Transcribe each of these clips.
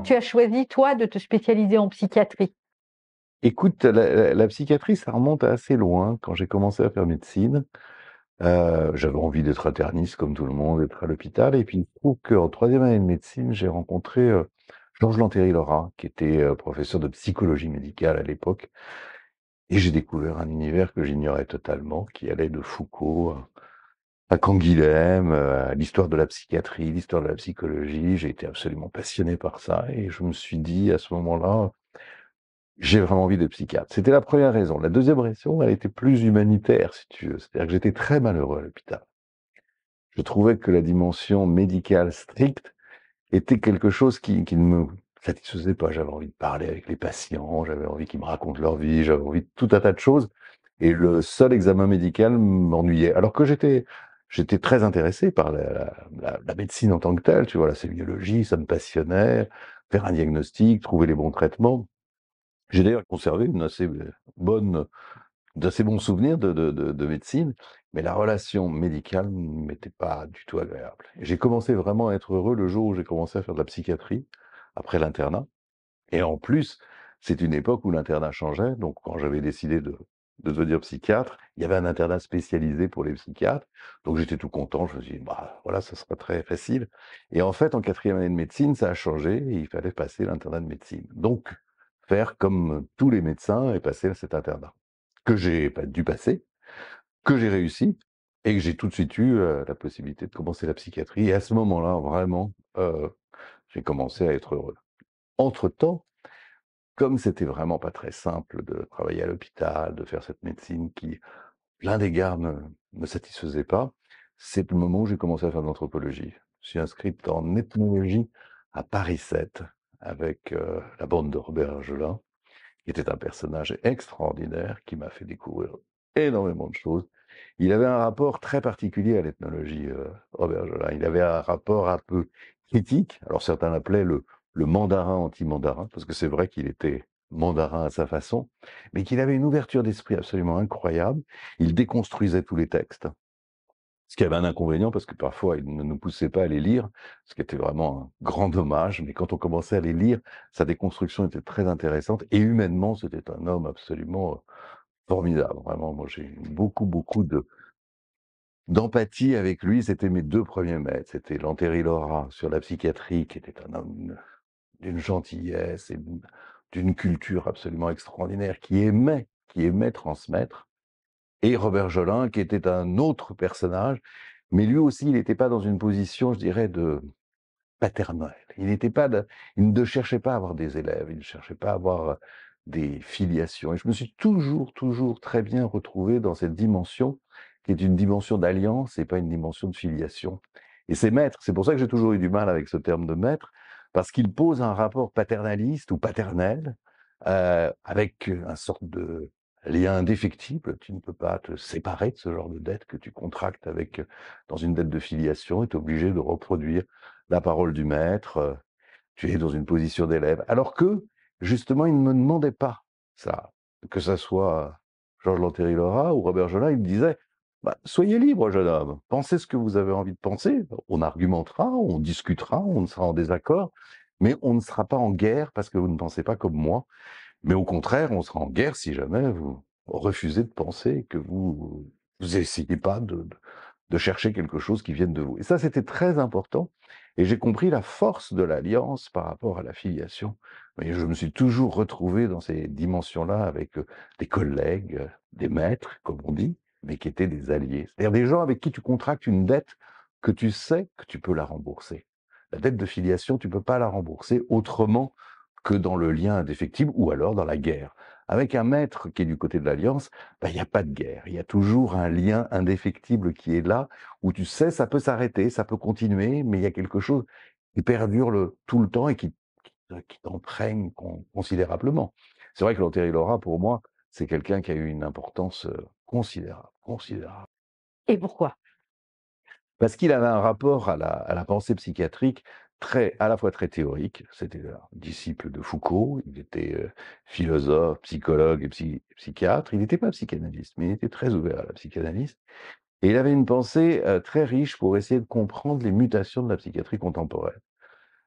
tu as choisi, toi, de te spécialiser en psychiatrie Écoute, la, psychiatrie, ça remonte assez loin. Quand j'ai commencé à faire médecine, euh, j'avais envie d'être interniste comme tout le monde, d'être à l'hôpital. Et puis, il trouve qu'en troisième année de médecine, j'ai rencontré euh, Georges Lantéry-Laura, qui était euh, professeur de psychologie médicale à l'époque. Et j'ai découvert un univers que j'ignorais totalement, qui allait de Foucault à Canguilhem, euh, à l'histoire de la psychiatrie, l'histoire de la psychologie. J'ai été absolument passionné par ça et je me suis dit à ce moment-là, j'ai vraiment envie de psychiatre. C'était la première raison. La deuxième raison, elle était plus humanitaire, si tu veux. C'est-à-dire que j'étais très malheureux à l'hôpital. Je trouvais que la dimension médicale stricte était quelque chose qui, qui ne me satisfaisait pas. J'avais envie de parler avec les patients, j'avais envie qu'ils me racontent leur vie, j'avais envie de tout un tas de choses. Et le seul examen médical m'ennuyait. Alors que j'étais j'étais très intéressé par la, médecine en tant que telle, tu vois, la sémiologie, ça me passionnait, faire un diagnostic, trouver les bons traitements. J'ai d'ailleurs conservé une assez euh, bonne, d'assez bons souvenirs de, médecine, mais la relation médicale ne m'était pas du tout agréable. J'ai commencé vraiment à être heureux le jour où j'ai commencé à faire de la psychiatrie après l'internat. Et en plus, c'est une époque où l'internat changeait, donc quand j'avais décidé de de devenir psychiatre, il y avait un internat spécialisé pour les psychiatres. Donc j'étais tout content, je me suis dit, bah, voilà, ça sera très facile. Et en fait, en quatrième année de médecine, ça a changé il fallait passer l'internat de médecine. Donc, faire comme tous les médecins et passer cet internat, que j'ai pas dû passer, que j'ai réussi et que j'ai tout de suite eu euh, la possibilité de commencer la psychiatrie. Et à ce moment-là, vraiment, euh, j'ai commencé à être heureux. Entre-temps, comme c'était vraiment pas très simple de travailler à l'hôpital, de faire cette médecine qui, plein d'égards, ne me satisfaisait pas, c'est le moment où j'ai commencé à faire de l'anthropologie. Je suis inscrit en ethnologie à Paris 7 avec euh, la bande de Robert qui était un personnage extraordinaire qui m'a fait découvrir énormément de choses. Il avait un rapport très particulier à l'ethnologie, euh, Robert Il avait un rapport un peu critique. Alors certains l'appelaient le le mandarin anti-mandarin, parce que c'est vrai qu'il était mandarin à sa façon, mais qu'il avait une ouverture d'esprit absolument incroyable. Il déconstruisait tous les textes, ce qui avait un inconvénient parce que parfois il ne nous poussait pas à les lire, ce qui était vraiment un grand dommage. Mais quand on commençait à les lire, sa déconstruction était très intéressante et humainement, c'était un homme absolument euh, formidable. Vraiment, moi j'ai beaucoup, beaucoup de d'empathie avec lui, c'était mes deux premiers maîtres. C'était Lantéry Laura sur la psychiatrie, qui était un homme d'une gentillesse et d'une culture absolument extraordinaire, qui aimait, qui aimait transmettre. Et Robert Jolin, qui était un autre personnage, mais lui aussi, il n'était pas dans une position, je dirais, de paternelle. Il n'était pas, il ne cherchait pas à avoir des élèves, il ne cherchait pas à avoir des filiations. Et je me suis toujours, toujours très bien retrouvé dans cette dimension, qui est une dimension d'alliance et pas une dimension de filiation. Et c'est maître. C'est pour ça que j'ai toujours eu du mal avec ce terme de maître, parce qu'il pose un rapport paternaliste ou paternel euh, avec un sorte de lien indéfectible. Tu ne peux pas te séparer de ce genre de dette que tu contractes avec euh, dans une dette de filiation. Tu es obligé de reproduire la parole du maître. Euh, tu es dans une position d'élève. Alors que, justement, il ne me demandait pas ça. Que ça soit Georges Lantéry-Laura ou Robert Jolin, il me disait bah, soyez libre, jeune homme. Pensez ce que vous avez envie de penser. On argumentera, on discutera, on sera en désaccord, mais on ne sera pas en guerre parce que vous ne pensez pas comme moi. Mais au contraire, on sera en guerre si jamais vous refusez de penser que vous vous essayez pas de, de chercher quelque chose qui vienne de vous. Et ça, c'était très important. Et j'ai compris la force de l'alliance par rapport à la filiation. mais je me suis toujours retrouvé dans ces dimensions-là avec euh, des collègues, euh, des maîtres, comme on dit, mais qui étaient des alliés. C'est-à-dire des gens avec qui tu contractes une dette que tu sais que tu peux la rembourser. La dette de filiation, tu ne peux pas la rembourser autrement que dans le lien indéfectible ou alors dans la guerre. Avec un maître qui est du côté de l'Alliance, bah, il n'y a pas de guerre. Il y a toujours un lien indéfectible qui est là, où tu sais, ça peut s'arrêter, ça peut continuer, mais il y a quelque chose qui perdure tout le temps et qui, qui t'emprègne considérablement. C'est vrai que Lantéry Laura, pour moi, c'est quelqu'un qui a eu une importance euh, considérable, considérable. Et pourquoi Parce qu'il avait un rapport à la, pensée psychiatrique très, à la fois très théorique, c'était un disciple de Foucault, il était euh, philosophe, psychologue et psychiatre, il n'était pas psychanalyste, mais il était très ouvert à la psychanalyse, et il avait une pensée euh, très riche pour essayer de comprendre les mutations de la psychiatrie contemporaine.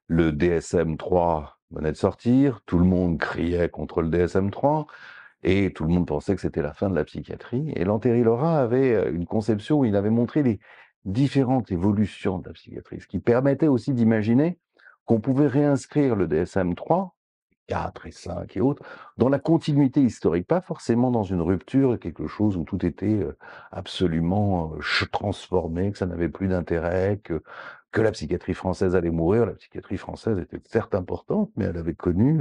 Le DSM 3 venait de sortir, tout le monde criait contre le DSM 3, et tout le monde pensait que c'était la fin de la psychiatrie. Et Lanteri Laura avait euh, une conception où il avait montré les différentes évolutions de la psychiatrie, ce qui permettait aussi d'imaginer qu'on pouvait réinscrire le DSM-3 4 et 5 et autres, dans la continuité historique, pas forcément dans une rupture, quelque chose où tout était absolument transformé, que ça n'avait plus d'intérêt, que, la psychiatrie française allait mourir. La psychiatrie française était certes importante, mais elle avait connu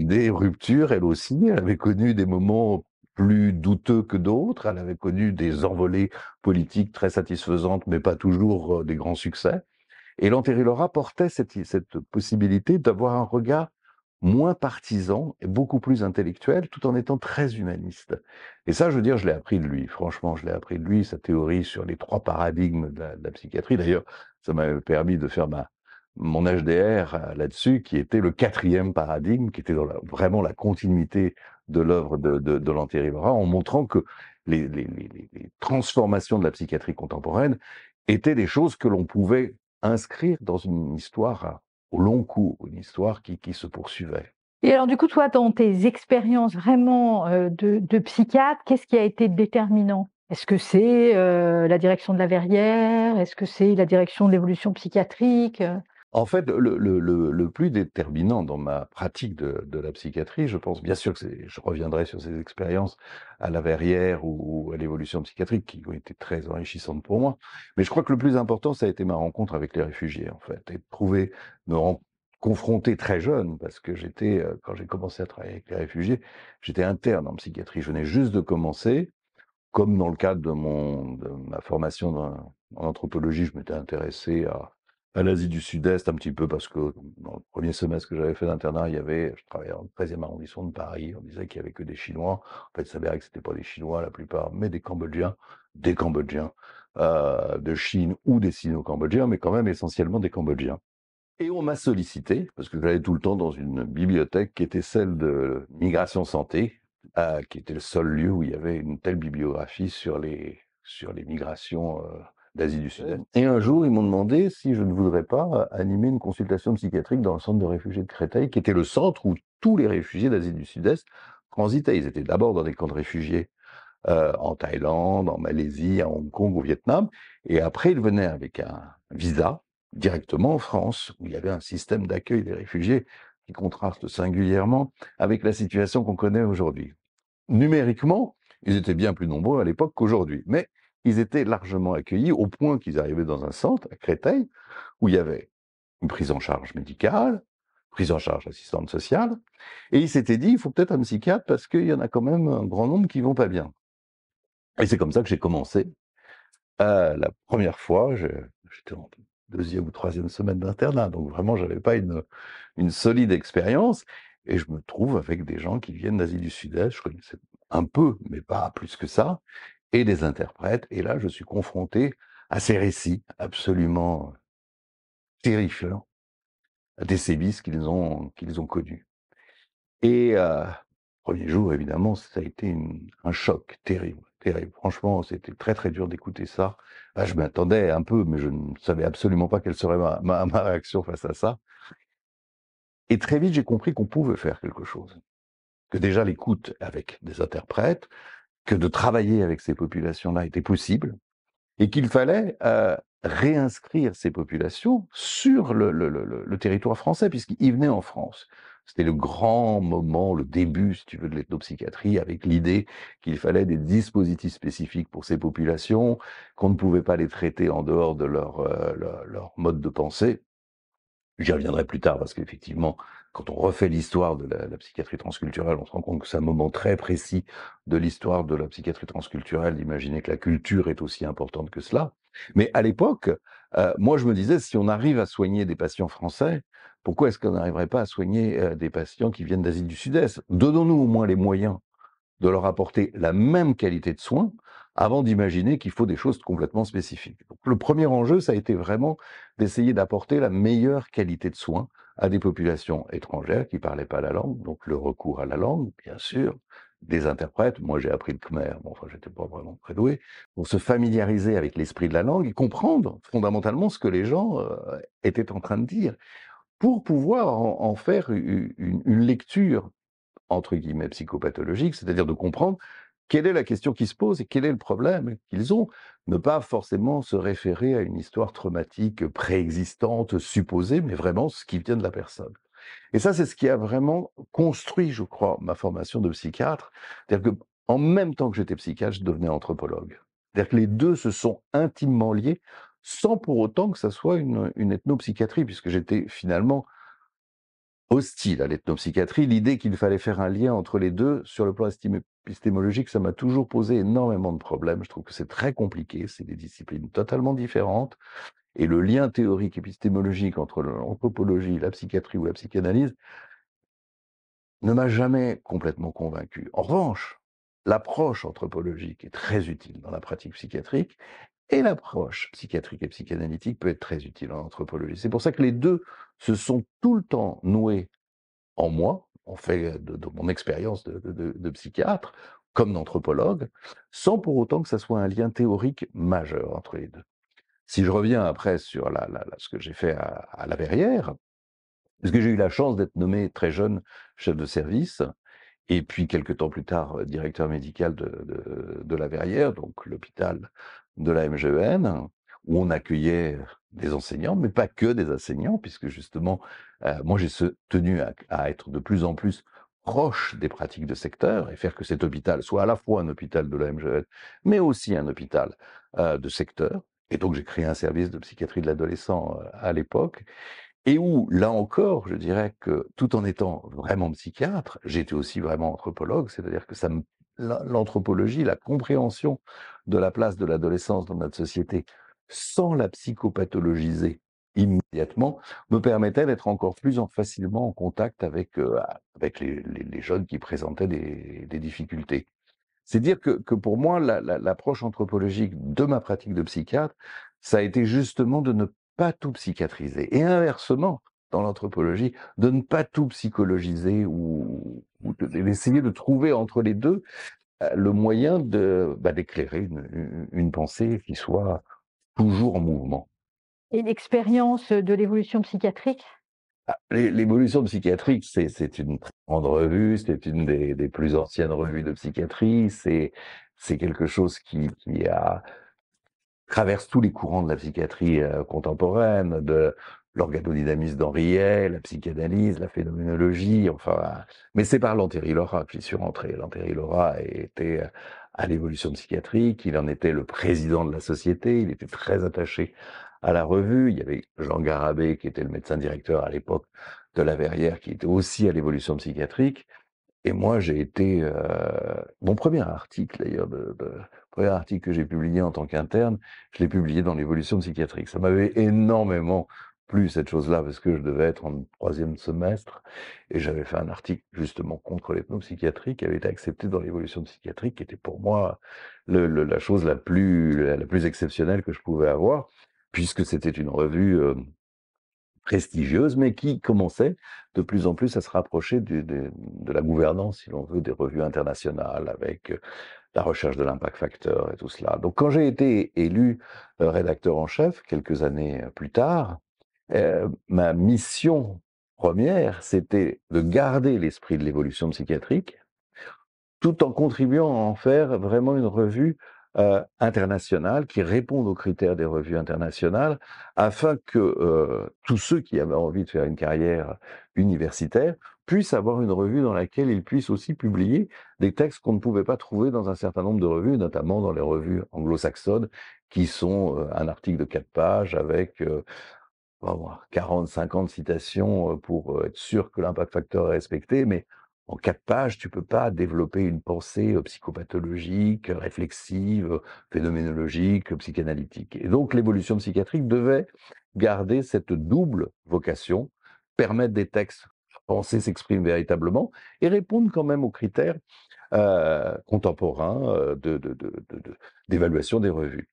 des ruptures, elle aussi, elle avait connu des moments plus douteux que d'autres, elle avait connu des envolées politiques très satisfaisantes, mais pas toujours des grands succès. Et Lantéry-Laura portait cette possibilité d'avoir un regard moins partisan et beaucoup plus intellectuel, tout en étant très humaniste. Et ça, je veux dire, je l'ai appris de lui. Franchement, je l'ai appris de lui, sa théorie sur les trois paradigmes de la, psychiatrie. D'ailleurs, ça m'a permis de faire ma, mon HDR euh, là-dessus, qui était le quatrième paradigme, qui était dans vraiment la continuité de l'œuvre de, de, de en montrant que les, les transformations de la psychiatrie contemporaine étaient des choses que l'on pouvait inscrire dans une histoire au long cours, une histoire qui, qui se poursuivait. Et alors du coup, toi, dans tes expériences vraiment euh, de, de psychiatre, qu'est-ce qui a été déterminant Est-ce que c'est euh, la direction de la verrière Est-ce que c'est la direction de l'évolution psychiatrique en fait, le, le, le, plus déterminant dans ma pratique de, de la psychiatrie, je pense bien sûr que je reviendrai sur ces expériences à la verrière ou, à l'évolution psychiatrique qui ont été très enrichissantes pour moi, mais je crois que le plus important, ça a été ma rencontre avec les réfugiés, en fait, et de trouver, me confronter très jeune, parce que j'étais, euh, quand j'ai commencé à travailler avec les réfugiés, j'étais interne en psychiatrie. Je venais juste de commencer, comme dans le cadre de, mon, de ma formation en anthropologie, je m'étais intéressé à à l'Asie du Sud-Est un petit peu parce que dans le premier semestre que j'avais fait d'internat, il y avait, je travaillais dans le 13e arrondissement de Paris, on disait qu'il n'y avait que des Chinois. En fait, il s'avérait que c'était pas des Chinois la plupart, mais des Cambodgiens, des Cambodgiens euh, de Chine ou des Sino-Cambodgiens, mais quand même essentiellement des Cambodgiens. Et on m'a sollicité parce que j'allais tout le temps dans une bibliothèque qui était celle de Migration Santé, euh, qui était le seul lieu où il y avait une telle bibliographie sur les sur les migrations. Euh, d'Asie du Sud-Est. Euh, et un jour, ils m'ont demandé si je ne voudrais pas euh, animer une consultation psychiatrique dans le centre de réfugiés de Créteil, qui était le centre où tous les réfugiés d'Asie du Sud-Est transitaient. Ils étaient d'abord dans des camps de réfugiés euh, en Thaïlande, en Malaisie, à Hong Kong, au Vietnam, et après, ils venaient avec un visa directement en France, où il y avait un système d'accueil des réfugiés qui contraste singulièrement avec la situation qu'on connaît aujourd'hui. Numériquement, ils étaient bien plus nombreux à l'époque qu'aujourd'hui, mais ils étaient largement accueillis au point qu'ils arrivaient dans un centre, à Créteil, où il y avait une prise en charge médicale, prise en charge assistante sociale, et ils s'étaient dit, il faut peut-être un psychiatre parce qu'il y en a quand même un grand nombre qui vont pas bien. Et c'est comme ça que j'ai commencé. Euh, la première fois, j'étais en deuxième ou troisième semaine d'internat, donc vraiment, j'avais pas une, une solide expérience, et je me trouve avec des gens qui viennent d'Asie du Sud-Est, je connaissais un peu, mais pas plus que ça, et des interprètes. Et là, je suis confronté à ces récits absolument terrifiants des sévices qu'ils ont, qu'ils ont connus. Et euh, premier jour, évidemment, ça a été un choc terrible, terrible. Franchement, c'était très très dur d'écouter ça. Bah, je m'attendais un peu, mais je ne savais absolument pas quelle serait ma, ma réaction face à ça. Et très vite, j'ai compris qu'on pouvait faire quelque chose. Que déjà l'écoute avec des interprètes, que de travailler avec ces populations-là était possible et qu'il fallait euh, réinscrire ces populations sur le, territoire français, puisqu'ils venaient en France. C'était le grand moment, le début, si tu veux, de l'ethnopsychiatrie, avec l'idée qu'il fallait des dispositifs spécifiques pour ces populations, qu'on ne pouvait pas les traiter en dehors de leur euh, mode de pensée. J'y reviendrai plus tard parce qu'effectivement, quand on refait l'histoire de la, psychiatrie transculturelle, on se rend compte que c'est un moment très précis de l'histoire de la psychiatrie transculturelle d'imaginer que la culture est aussi importante que cela. Mais à l'époque, euh, moi je me disais, si on arrive à soigner des patients français, pourquoi est-ce qu'on n'arriverait pas à soigner euh, des patients qui viennent d'Asie du Sud-Est Donnons-nous au moins les moyens de leur apporter la même qualité de soins avant d'imaginer qu'il faut des choses complètement spécifiques. le premier enjeu, ça a été vraiment d'essayer d'apporter la meilleure qualité de soins à des populations étrangères qui ne parlaient pas la langue, donc le recours à la langue, bien sûr, des interprètes, moi j'ai appris le khmer, bon, enfin j'étais pas vraiment très doué, pour se familiariser avec l'esprit de la langue et comprendre fondamentalement ce que les gens euh, étaient en train de dire, pour pouvoir en, faire une, lecture, entre guillemets, psychopathologique, c'est-à-dire de comprendre quelle est la question qui se pose et quel est le problème qu'ils ont Ne pas forcément se référer à une histoire traumatique préexistante, supposée, mais vraiment ce qui vient de la personne. Et ça, c'est ce qui a vraiment construit, je crois, ma formation de psychiatre. C'est-à-dire que, en même temps que j'étais psychiatre, je devenais anthropologue. C'est-à-dire que les deux se sont intimement liés, sans pour autant que ça soit une, une ethnopsychiatrie, puisque j'étais finalement hostile à l'ethnopsychiatrie. L'idée qu'il fallait faire un lien entre les deux sur le plan épistémologique, ça m'a toujours posé énormément de problèmes. Je trouve que c'est très compliqué, c'est des disciplines totalement différentes. Et le lien théorique épistémologique entre l'anthropologie, la psychiatrie ou la psychanalyse ne m'a jamais complètement convaincu. En revanche, l'approche anthropologique est très utile dans la pratique psychiatrique et l'approche psychiatrique et psychanalytique peut être très utile en anthropologie. C'est pour ça que les deux se sont tout le temps noués en moi, en fait, de, mon expérience de, psychiatre, comme d'anthropologue, sans pour autant que ça soit un lien théorique majeur entre les deux. Si je reviens après sur ce que j'ai fait à, La Verrière, parce que j'ai eu la chance d'être nommé très jeune chef de service, et puis quelques temps plus tard euh, directeur médical de, de la Verrière, donc l'hôpital de la MGEN, où on accueillait des enseignants, mais pas que des enseignants, puisque justement, euh, moi j'ai tenu à, être de plus en plus proche des pratiques de secteur et faire que cet hôpital soit à la fois un hôpital de la MGEN, mais aussi un hôpital euh, de secteur. Et donc j'ai créé un service de psychiatrie de l'adolescent euh, à l'époque, et où, là encore, je dirais que tout en étant vraiment psychiatre, j'étais aussi vraiment anthropologue, c'est-à-dire que ça me l'anthropologie, la compréhension de la place de l'adolescence dans notre société, sans la psychopathologiser immédiatement, me permettait d'être encore plus facilement en contact avec, euh, les, jeunes qui présentaient des, difficultés. C'est dire que, pour moi, l'approche anthropologique de ma pratique de psychiatre, ça a été justement de ne pas tout psychiatriser. Et inversement, dans l'anthropologie, de ne pas tout psychologiser ou, d'essayer de, trouver entre les deux euh, le moyen de bah, d'éclairer une, pensée qui soit toujours en mouvement. Et l'expérience de l'évolution psychiatrique ah, L'évolution psychiatrique, c'est une très grande revue, c'est une des, plus anciennes revues de psychiatrie, c'est quelque chose qui, a traverse tous les courants de la psychiatrie euh, contemporaine, de l'organodynamisme d'Henriet, la psychanalyse, la phénoménologie, enfin. Mais c'est par Lantéry Laura que j'y suis rentré. Lantéry Laura était euh, à l'évolution psychiatrique, il en était le président de la société, il était très attaché à la revue. Il y avait Jean Garabé, qui était le médecin directeur à l'époque de la Verrière, qui était aussi à l'évolution psychiatrique. Et moi, j'ai été euh, mon premier article d'ailleurs, le premier article que j'ai publié en tant qu'interne, je l'ai publié dans l'évolution psychiatrique. Ça m'avait énormément plus cette chose-là parce que je devais être en troisième semestre et j'avais fait un article justement contre l'ethnopsychiatrie qui avait été accepté dans l'évolution psychiatrique, qui était pour moi la chose la plus, exceptionnelle que je pouvais avoir, puisque c'était une revue euh, prestigieuse, mais qui commençait de plus en plus à se rapprocher de, de la gouvernance, si l'on veut, des revues internationales, avec euh, la recherche de l'impact facteur et tout cela. Donc quand j'ai été élu euh, rédacteur en chef, quelques années plus tard, euh, ma mission première, c'était de garder l'esprit de l'évolution psychiatrique, tout en contribuant à en faire vraiment une revue euh, internationale qui réponde aux critères des revues internationales, afin que euh, tous ceux qui avaient envie de faire une carrière universitaire puissent avoir une revue dans laquelle ils puissent aussi publier des textes qu'on ne pouvait pas trouver dans un certain nombre de revues, notamment dans les revues anglo-saxonnes, qui sont un article de quatre pages avec 40, 50 citations pour être sûr que l'impact factor est respecté, mais en quatre pages, tu peux pas développer une pensée psychopathologique, réflexive, phénoménologique, psychanalytique. Et donc l'évolution psychiatrique devait garder cette double vocation, permettre des textes penser s'exprime véritablement et répondre quand même aux critères contemporains d'évaluation des revues.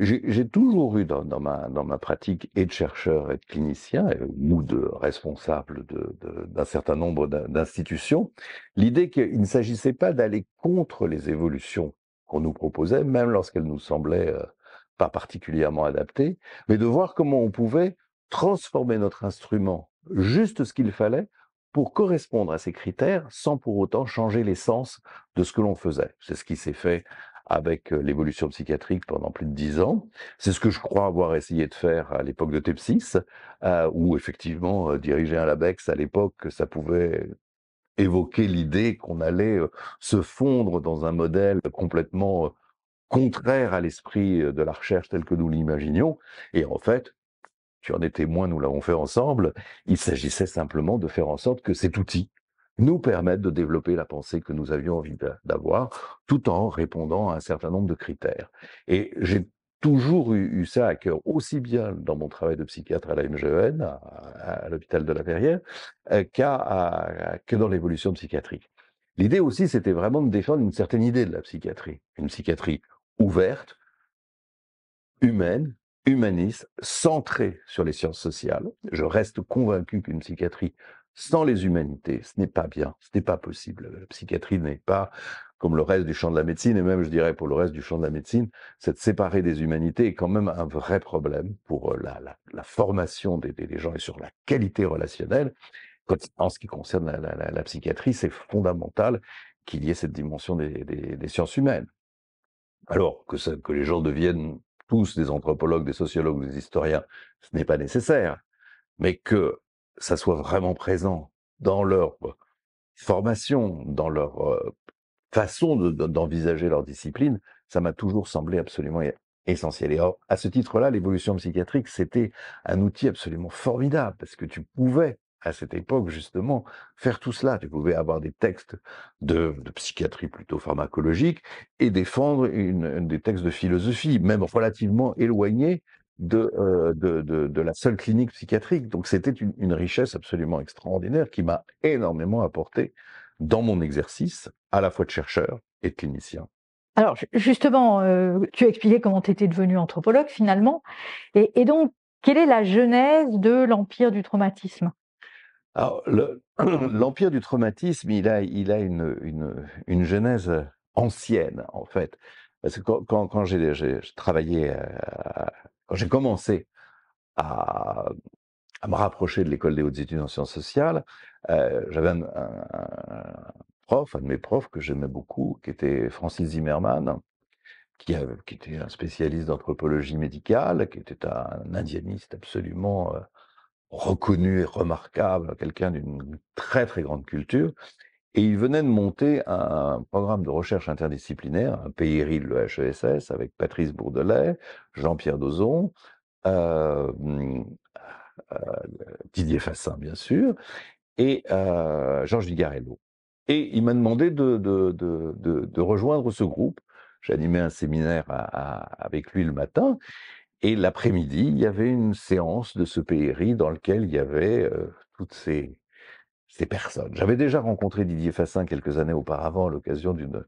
J'ai toujours eu dans, ma, ma pratique et de chercheur et de clinicien, ou de responsable d'un certain nombre d'institutions, l'idée qu'il ne s'agissait pas d'aller contre les évolutions qu'on nous proposait, même lorsqu'elles nous semblaient euh, pas particulièrement adaptées, mais de voir comment on pouvait transformer notre instrument juste ce qu'il fallait pour correspondre à ces critères sans pour autant changer l'essence de ce que l'on faisait. C'est ce qui s'est fait avec euh, l'évolution psychiatrique pendant plus de dix ans. C'est ce que je crois avoir essayé de faire à l'époque de Tepsis, euh, où effectivement, euh, diriger un LABEX à l'époque, ça pouvait évoquer l'idée qu'on allait se fondre dans un modèle complètement contraire à l'esprit de la recherche tel que nous l'imaginions. Et en fait, tu en es témoin, nous l'avons fait ensemble, il s'agissait simplement de faire en sorte que cet outil nous permettent de développer la pensée que nous avions envie d'avoir, tout en répondant à un certain nombre de critères. Et j'ai toujours eu, ça à cœur, aussi bien dans mon travail de psychiatre à la MGEN, à, l'hôpital de la Verrière, euh, qu'à que dans l'évolution psychiatrique. L'idée aussi, c'était vraiment de défendre une certaine idée de la psychiatrie, une psychiatrie ouverte, humaine, humaniste, centrée sur les sciences sociales. Je reste convaincu qu'une psychiatrie sans les humanités. Ce n'est pas bien, ce n'est pas possible. La psychiatrie n'est pas, comme le reste du champ de la médecine, et même je dirais pour le reste du champ de la médecine, cette séparée des humanités est quand même un vrai problème pour euh, la, formation des, gens et sur la qualité relationnelle. en ce qui concerne la, psychiatrie, c'est fondamental qu'il y ait cette dimension des, sciences humaines. Alors que, que les gens deviennent tous des anthropologues, des sociologues, des historiens, ce n'est pas nécessaire mais que ça soit vraiment présent dans leur formation, dans leur façon d'envisager leur discipline, ça m'a toujours semblé absolument essentiel. Et à ce titre-là, l'évolution psychiatrique, c'était un outil absolument formidable, parce que tu pouvais, à cette époque, justement, faire tout cela. Tu pouvais avoir des textes de, psychiatrie plutôt pharmacologique et défendre des textes de philosophie, même relativement éloignés euh, de, de, la seule clinique psychiatrique. Donc c'était une, richesse absolument extraordinaire qui m'a énormément apporté dans mon exercice, à la fois de chercheur et de clinicien. Alors justement, euh, tu as expliqué comment tu étais devenu anthropologue finalement. Et, donc, quelle est la genèse de l'Empire du traumatisme alors, l'empire du traumatisme, il a, il a une, une, une genèse ancienne, en fait. Parce que quand, quand j'ai travaillé euh, quand j'ai commencé à, me rapprocher de l'école des hautes études en sciences sociales, euh, j'avais un, prof, un de mes profs que j'aimais beaucoup, qui était Francis Zimmerman, qui, était un spécialiste d'anthropologie médicale, qui était un indianiste absolument euh, reconnu et remarquable, quelqu'un d'une très très grande culture, et il venait de monter un programme de recherche interdisciplinaire, un PIRI de l'EHESS, avec Patrice Bourdelais, Jean-Pierre Dozon, euh, Didier Fassin, bien sûr, et euh, Georges Vigarello. Et il m'a demandé de, de, de, de, rejoindre ce groupe. J'animais un séminaire avec lui le matin. Et l'après-midi, il y avait une séance de ce PRI dans lequel il y avait euh, toutes ces ces personne. J'avais déjà rencontré Didier Fassin quelques années auparavant à l'occasion d'une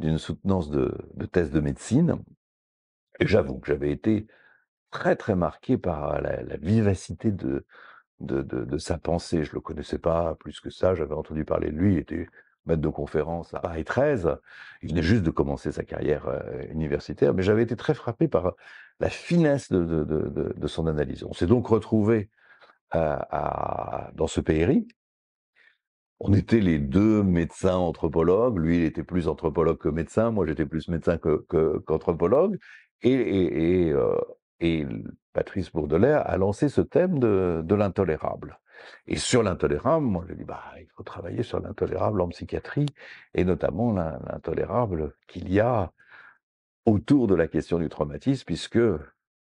d'une soutenance de, de thèse de médecine. Et j'avoue que j'avais été très très marqué par euh, la, vivacité de de, de, sa pensée. Je le connaissais pas plus que ça, j'avais entendu parler de lui, il était maître de conférence à Paris 13, il venait juste de commencer sa carrière euh, universitaire, mais j'avais été très frappé par euh, la finesse de, de son analyse. On s'est donc retrouvé à, dans ce péri on était les deux médecins anthropologues. Lui, il était plus anthropologue que médecin. Moi, j'étais plus médecin qu'anthropologue. Euh, et, Patrice Bourdelais a lancé ce thème de, de l'intolérable. Et sur l'intolérable, moi, je dis, bah, il faut travailler sur l'intolérable en psychiatrie, et notamment l'intolérable qu'il y a autour de la question du traumatisme, puisque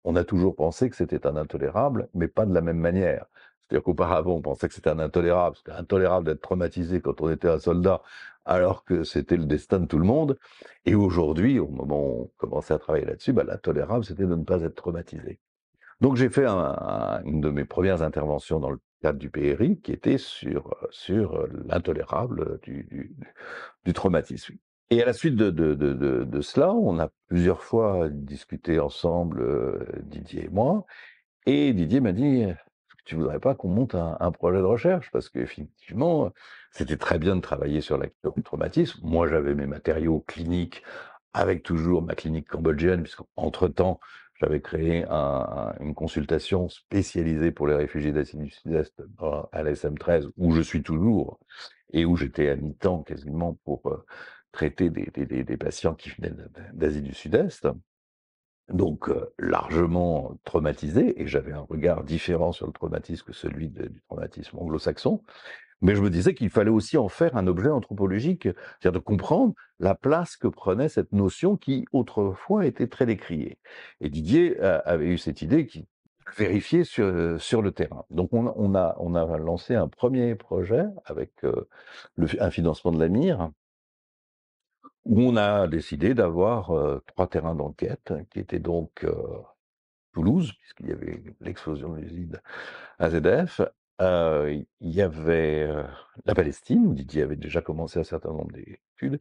on a toujours pensé que c'était un intolérable, mais pas de la même manière. C'est-à-dire qu'auparavant, on pensait que c'était un intolérable, c'était intolérable d'être traumatisé quand on était un soldat, alors que c'était le destin de tout le monde. Et aujourd'hui, au moment où on commençait à travailler là-dessus, bah, l'intolérable, c'était de ne pas être traumatisé. Donc j'ai fait une de mes premières interventions dans le cadre du PRI, qui était sur, sur l'intolérable du, du, traumatisme. Et à la suite de, de, de, de, cela, on a plusieurs fois discuté ensemble, euh, Didier et moi, et Didier m'a dit, tu voudrais pas qu'on monte un, projet de recherche parce qu'effectivement, c'était très bien de travailler sur l'acteur traumatisme. Moi, j'avais mes matériaux cliniques avec toujours ma clinique cambodgienne, puisqu'entre-temps, j'avais créé une consultation spécialisée pour les réfugiés d'Asie du Sud-Est à sm 13 où je suis toujours, et où j'étais à mi-temps quasiment pour euh, traiter des, patients qui venaient d'Asie du Sud-Est donc largement traumatisé, et j'avais un regard différent sur le traumatisme que celui du traumatisme anglo-saxon, mais je me disais qu'il fallait aussi en faire un objet anthropologique, c'est-à-dire de comprendre la place que prenait cette notion qui autrefois était très décriée. Et Didier euh, avait eu cette idée qui vérifiait sur, euh, le terrain. Donc on, a, on a lancé un premier projet avec euh, un financement de la MIR, où on a décidé d'avoir euh, trois terrains d'enquête, hein, qui étaient donc euh, Toulouse, puisqu'il y avait l'explosion de l'usine à ZF, euh, il y avait la Palestine, où Didier avait déjà commencé un certain nombre d'études,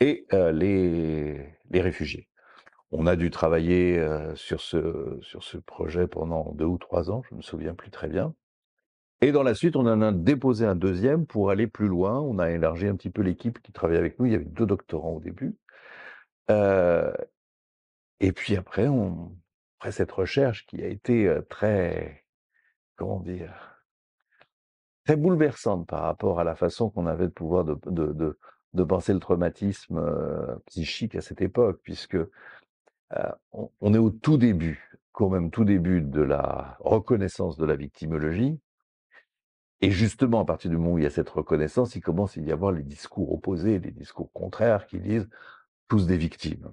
et les, les réfugiés. On a dû travailler sur, ce, sur ce projet pendant deux ou trois ans, je ne me souviens plus très bien. Et dans la suite, on en a déposé un deuxième pour aller plus loin. On a élargi un petit peu l'équipe qui travaillait avec nous. Il y avait deux doctorants au début. Euh, et puis après, on, après cette recherche qui a été euh, très, comment dire, très bouleversante par rapport à la façon qu'on avait de pouvoir de, penser le traumatisme euh, psychique à cette époque, puisque on est au tout début, quand même tout début de la reconnaissance de la victimologie et justement, à partir du moment où il y a cette reconnaissance, il commence à y avoir les discours opposés, les discours contraires qui disent tous des victimes.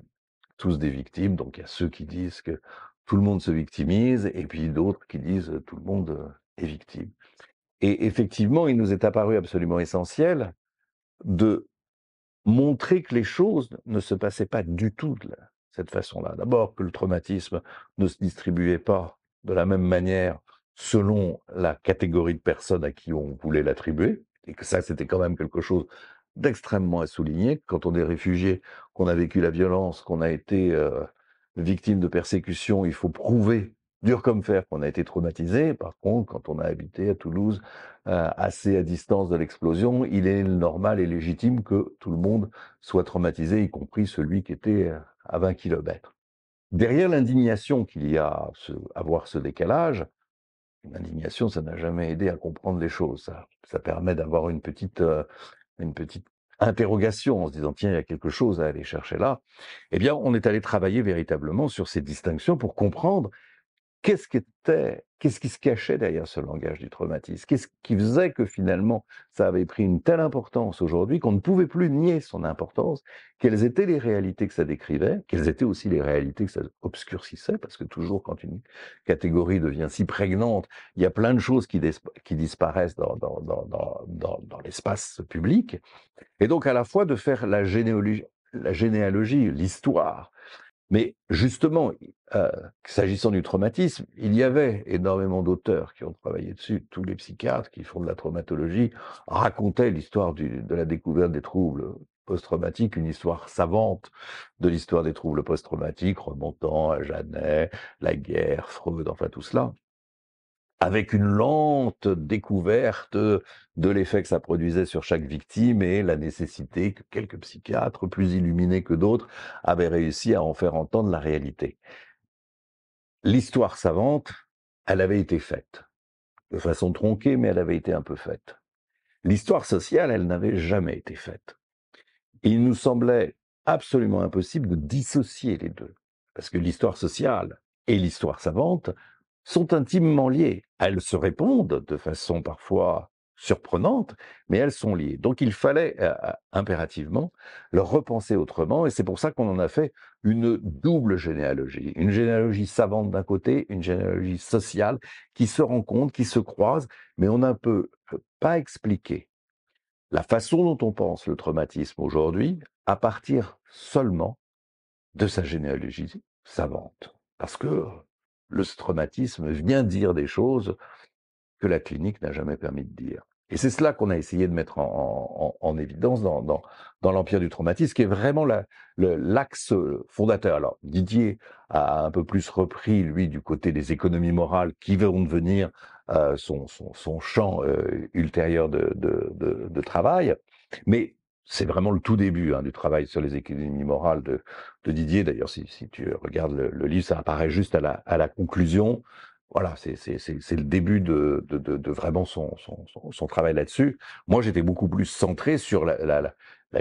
Tous des victimes. Donc il y a ceux qui disent que tout le monde se victimise et puis d'autres qui disent euh, tout le monde euh, est victime. Et effectivement, il nous est apparu absolument essentiel de montrer que les choses ne se passaient pas du tout de cette façon-là. D'abord que le traumatisme ne se distribuait pas de la même manière selon la catégorie de personnes à qui on voulait l'attribuer, et que ça, c'était quand même quelque chose d'extrêmement à souligner. Quand on est réfugié, qu'on a vécu la violence, qu'on a été euh, victime de persécution, il faut prouver, dur comme fer, qu'on a été traumatisé. Par contre, quand on a habité à Toulouse, euh, assez à distance de l'explosion, il est normal et légitime que tout le monde soit traumatisé, y compris celui qui était euh, à 20 km. Derrière l'indignation qu'il y a à avoir ce décalage, L'indignation, ça n'a jamais aidé à comprendre les choses. Ça, ça permet d'avoir une petite, euh, une petite interrogation en se disant tiens, il y a quelque chose à aller chercher là. Eh bien, on est allé travailler véritablement sur ces distinctions pour comprendre qu'est-ce qui était, qu'est-ce qui se cachait derrière ce langage du traumatisme Qu'est-ce qui faisait que finalement ça avait pris une telle importance aujourd'hui qu'on ne pouvait plus nier son importance Quelles étaient les réalités que ça décrivait Quelles étaient aussi les réalités que ça obscurcissait Parce que toujours quand une catégorie devient si prégnante, il y a plein de choses qui, disparaissent dans, l'espace public. Et donc à la fois de faire la généalogie, l'histoire mais justement, euh, s'agissant du traumatisme, il y avait énormément d'auteurs qui ont travaillé dessus. Tous les psychiatres qui font de la traumatologie racontaient l'histoire de la découverte des troubles post-traumatiques, une histoire savante de l'histoire des troubles post-traumatiques, remontant à Jeannet, la guerre, Freud, enfin tout cela avec une lente découverte de l'effet que ça produisait sur chaque victime et la nécessité que quelques psychiatres plus illuminés que d'autres avaient réussi à en faire entendre la réalité. L'histoire savante, elle avait été faite. De façon tronquée, mais elle avait été un peu faite. L'histoire sociale, elle n'avait jamais été faite. Il nous semblait absolument impossible de dissocier les deux. Parce que l'histoire sociale et l'histoire savante sont intimement liées. Elles se répondent de façon parfois surprenante, mais elles sont liées. Donc il fallait euh, euh, impérativement leur repenser autrement, et c'est pour ça qu'on en a fait une double généalogie. Une généalogie savante d'un côté, une généalogie sociale, qui se rencontre, qui se croise, mais on ne peut euh, pas expliquer la façon dont on pense le traumatisme aujourd'hui à partir seulement de sa généalogie savante. Parce que le traumatisme vient dire des choses que la clinique n'a jamais permis de dire. Et c'est cela qu'on a essayé de mettre en, évidence dans, l'Empire du traumatisme, qui est vraiment l'axe fondateur. Alors, Didier a un peu plus repris, lui, du côté des économies morales qui vont devenir euh, son, champ euh, ultérieur de, de, travail. Mais c'est vraiment le tout début hein, du travail sur les équilibres morales de, Didier. D'ailleurs, si, si, tu regardes le, livre, ça apparaît juste à la, conclusion. Voilà, c'est le début de, de, de vraiment son, travail là-dessus. Moi, j'étais beaucoup plus centré sur la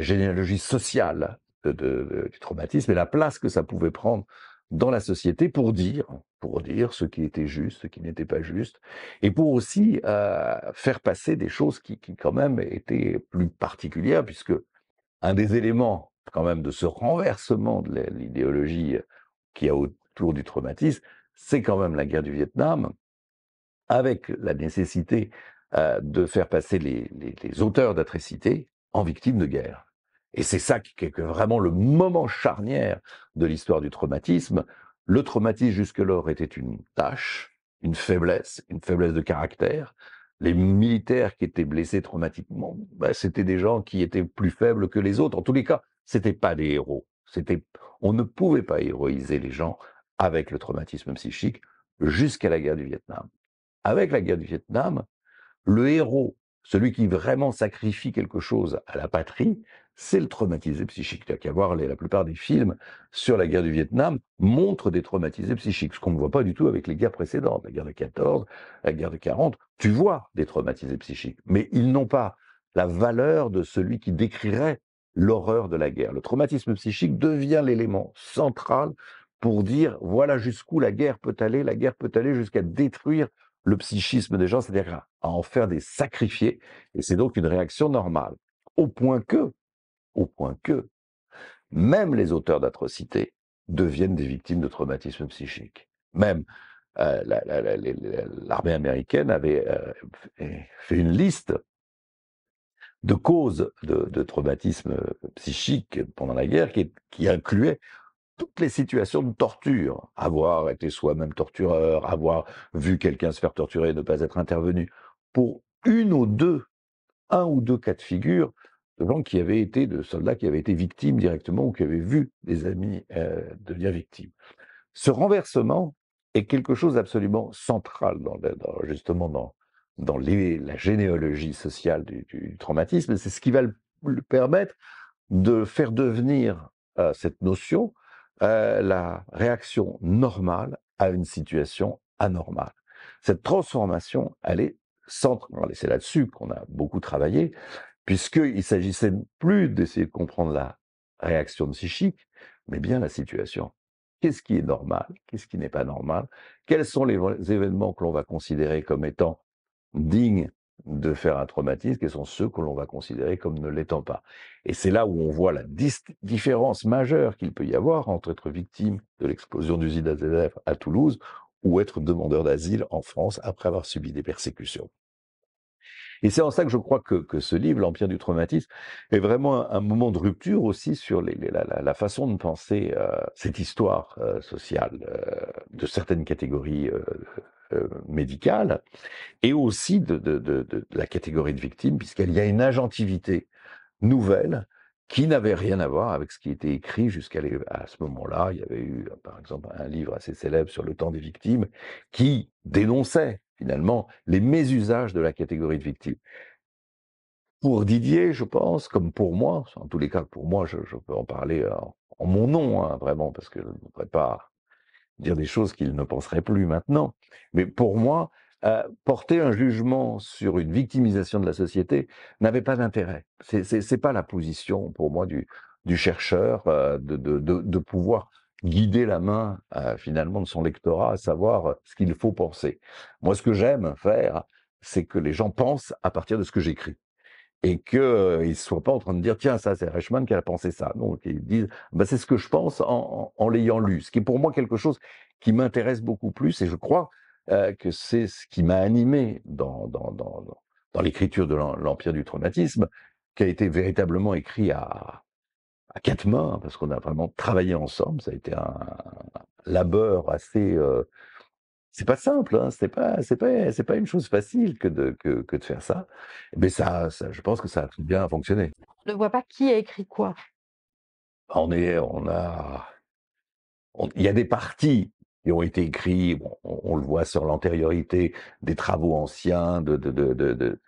généalogie sociale du traumatisme et la place que ça pouvait prendre dans la société pour dire, pour dire ce qui était juste, ce qui n'était pas juste, et pour aussi euh, faire passer des choses qui, quand même étaient plus particulières, puisque un des éléments quand même de ce renversement de l'idéologie qui a autour du traumatisme, c'est quand même la guerre du Vietnam, avec la nécessité euh, de faire passer les, les auteurs d'atrocités en victimes de guerre. Et c'est ça qui est vraiment le moment charnière de l'histoire du traumatisme. Le traumatisme jusque-lors était une tâche, une faiblesse, une faiblesse de caractère. Les militaires qui étaient blessés traumatiquement, bah, c'était des gens qui étaient plus faibles que les autres. En tous les cas, c'était pas des héros. C'était, on ne pouvait pas héroïser les gens avec le traumatisme psychique jusqu'à la guerre du Vietnam. Avec la guerre du Vietnam, le héros, celui qui vraiment sacrifie quelque chose à la patrie, c'est le traumatisé psychique. Il n'y a qu'à voir les, la plupart des films sur la guerre du Vietnam montrent des traumatisés psychiques, ce qu'on ne voit pas du tout avec les guerres précédentes, la guerre de 14, la guerre de 40. Tu vois des traumatisés psychiques, mais ils n'ont pas la valeur de celui qui décrirait l'horreur de la guerre. Le traumatisme psychique devient l'élément central pour dire voilà jusqu'où la guerre peut aller. La guerre peut aller jusqu'à détruire le psychisme des gens, c'est-à-dire à en faire des sacrifiés. Et c'est donc une réaction normale. Au point que, au point que même les auteurs d'atrocités deviennent des victimes de traumatismes psychiques. Même euh, l'armée américaine avait euh, fait une liste de causes de, traumatismes psychiques pendant la guerre qui, incluait toutes les situations de torture, avoir été soi-même tortureur, avoir vu quelqu'un se faire torturer et ne pas être intervenu, pour une ou deux, un ou deux cas de figure, de gens qui avaient été, de soldats qui avaient été victimes directement ou qui avaient vu des amis euh, devenir victimes. Ce renversement est quelque chose d'absolument central dans, justement dans, la généalogie sociale du, traumatisme. C'est ce qui va le, permettre de faire devenir euh, cette notion euh, la réaction normale à une situation anormale. Cette transformation, elle est centrale. c'est là-dessus qu'on a beaucoup travaillé puisqu'il s'agissait plus d'essayer de comprendre la réaction psychique, mais bien la situation. Qu'est-ce qui est normal Qu'est-ce qui n'est pas normal Quels sont les événements que l'on va considérer comme étant dignes de faire un traumatisme Quels sont ceux que l'on va considérer comme ne l'étant pas Et c'est là où on voit la différence majeure qu'il peut y avoir entre être victime de l'explosion du ZAZF à Toulouse ou être demandeur d'asile en France après avoir subi des persécutions. Et c'est en ça que je crois que, que ce livre, L'Empire du traumatisme, est vraiment un, moment de rupture aussi sur la, façon de penser euh, cette histoire euh, sociale euh, de certaines catégories médicales et aussi de, la catégorie de victimes, puisqu'il y a une agentivité nouvelle qui n'avait rien à voir avec ce qui était écrit jusqu'à à ce moment-là. Il y avait eu, par exemple, un livre assez célèbre sur le temps des victimes qui dénonçait finalement, les mésusages de la catégorie de victime. Pour Didier, je pense, comme pour moi, en tous les cas pour moi, je, peux en parler en, mon nom, hein, vraiment, parce que je ne voudrais pas dire des choses qu'il ne penserait plus maintenant. Mais pour moi, euh, porter un jugement sur une victimisation de la société n'avait pas d'intérêt. C'est n'est pas la position, pour moi, du, du chercheur euh, de, pouvoir guider la main euh, finalement de son lectorat à savoir euh, ce qu'il faut penser. Moi, ce que j'aime faire, c'est que les gens pensent à partir de ce que j'écris et qu'ils euh, ne soient pas en train de dire tiens ça c'est Reichmann qui a pensé ça. Non, ils disent bah, c'est ce que je pense en, en, l'ayant lu, ce qui est pour moi quelque chose qui m'intéresse beaucoup plus et je crois que c'est ce qui m'a animé dans, dans, dans, dans l'écriture de l'Empire du traumatisme, qui a été véritablement écrit à, à quatre mains, parce qu'on a vraiment travaillé ensemble. Ça a été un labeur assez. Euh, c'est pas simple, hein, c'est pas, c'est pas, c'est pas une chose facile que de que, de faire ça. Mais ça, je pense que ça a tout bien fonctionné. On ne voit pas qui a écrit quoi. On est, on a, il y a des parties qui ont été écrites. on, le voit sur l'antériorité des travaux anciens, de, de, de,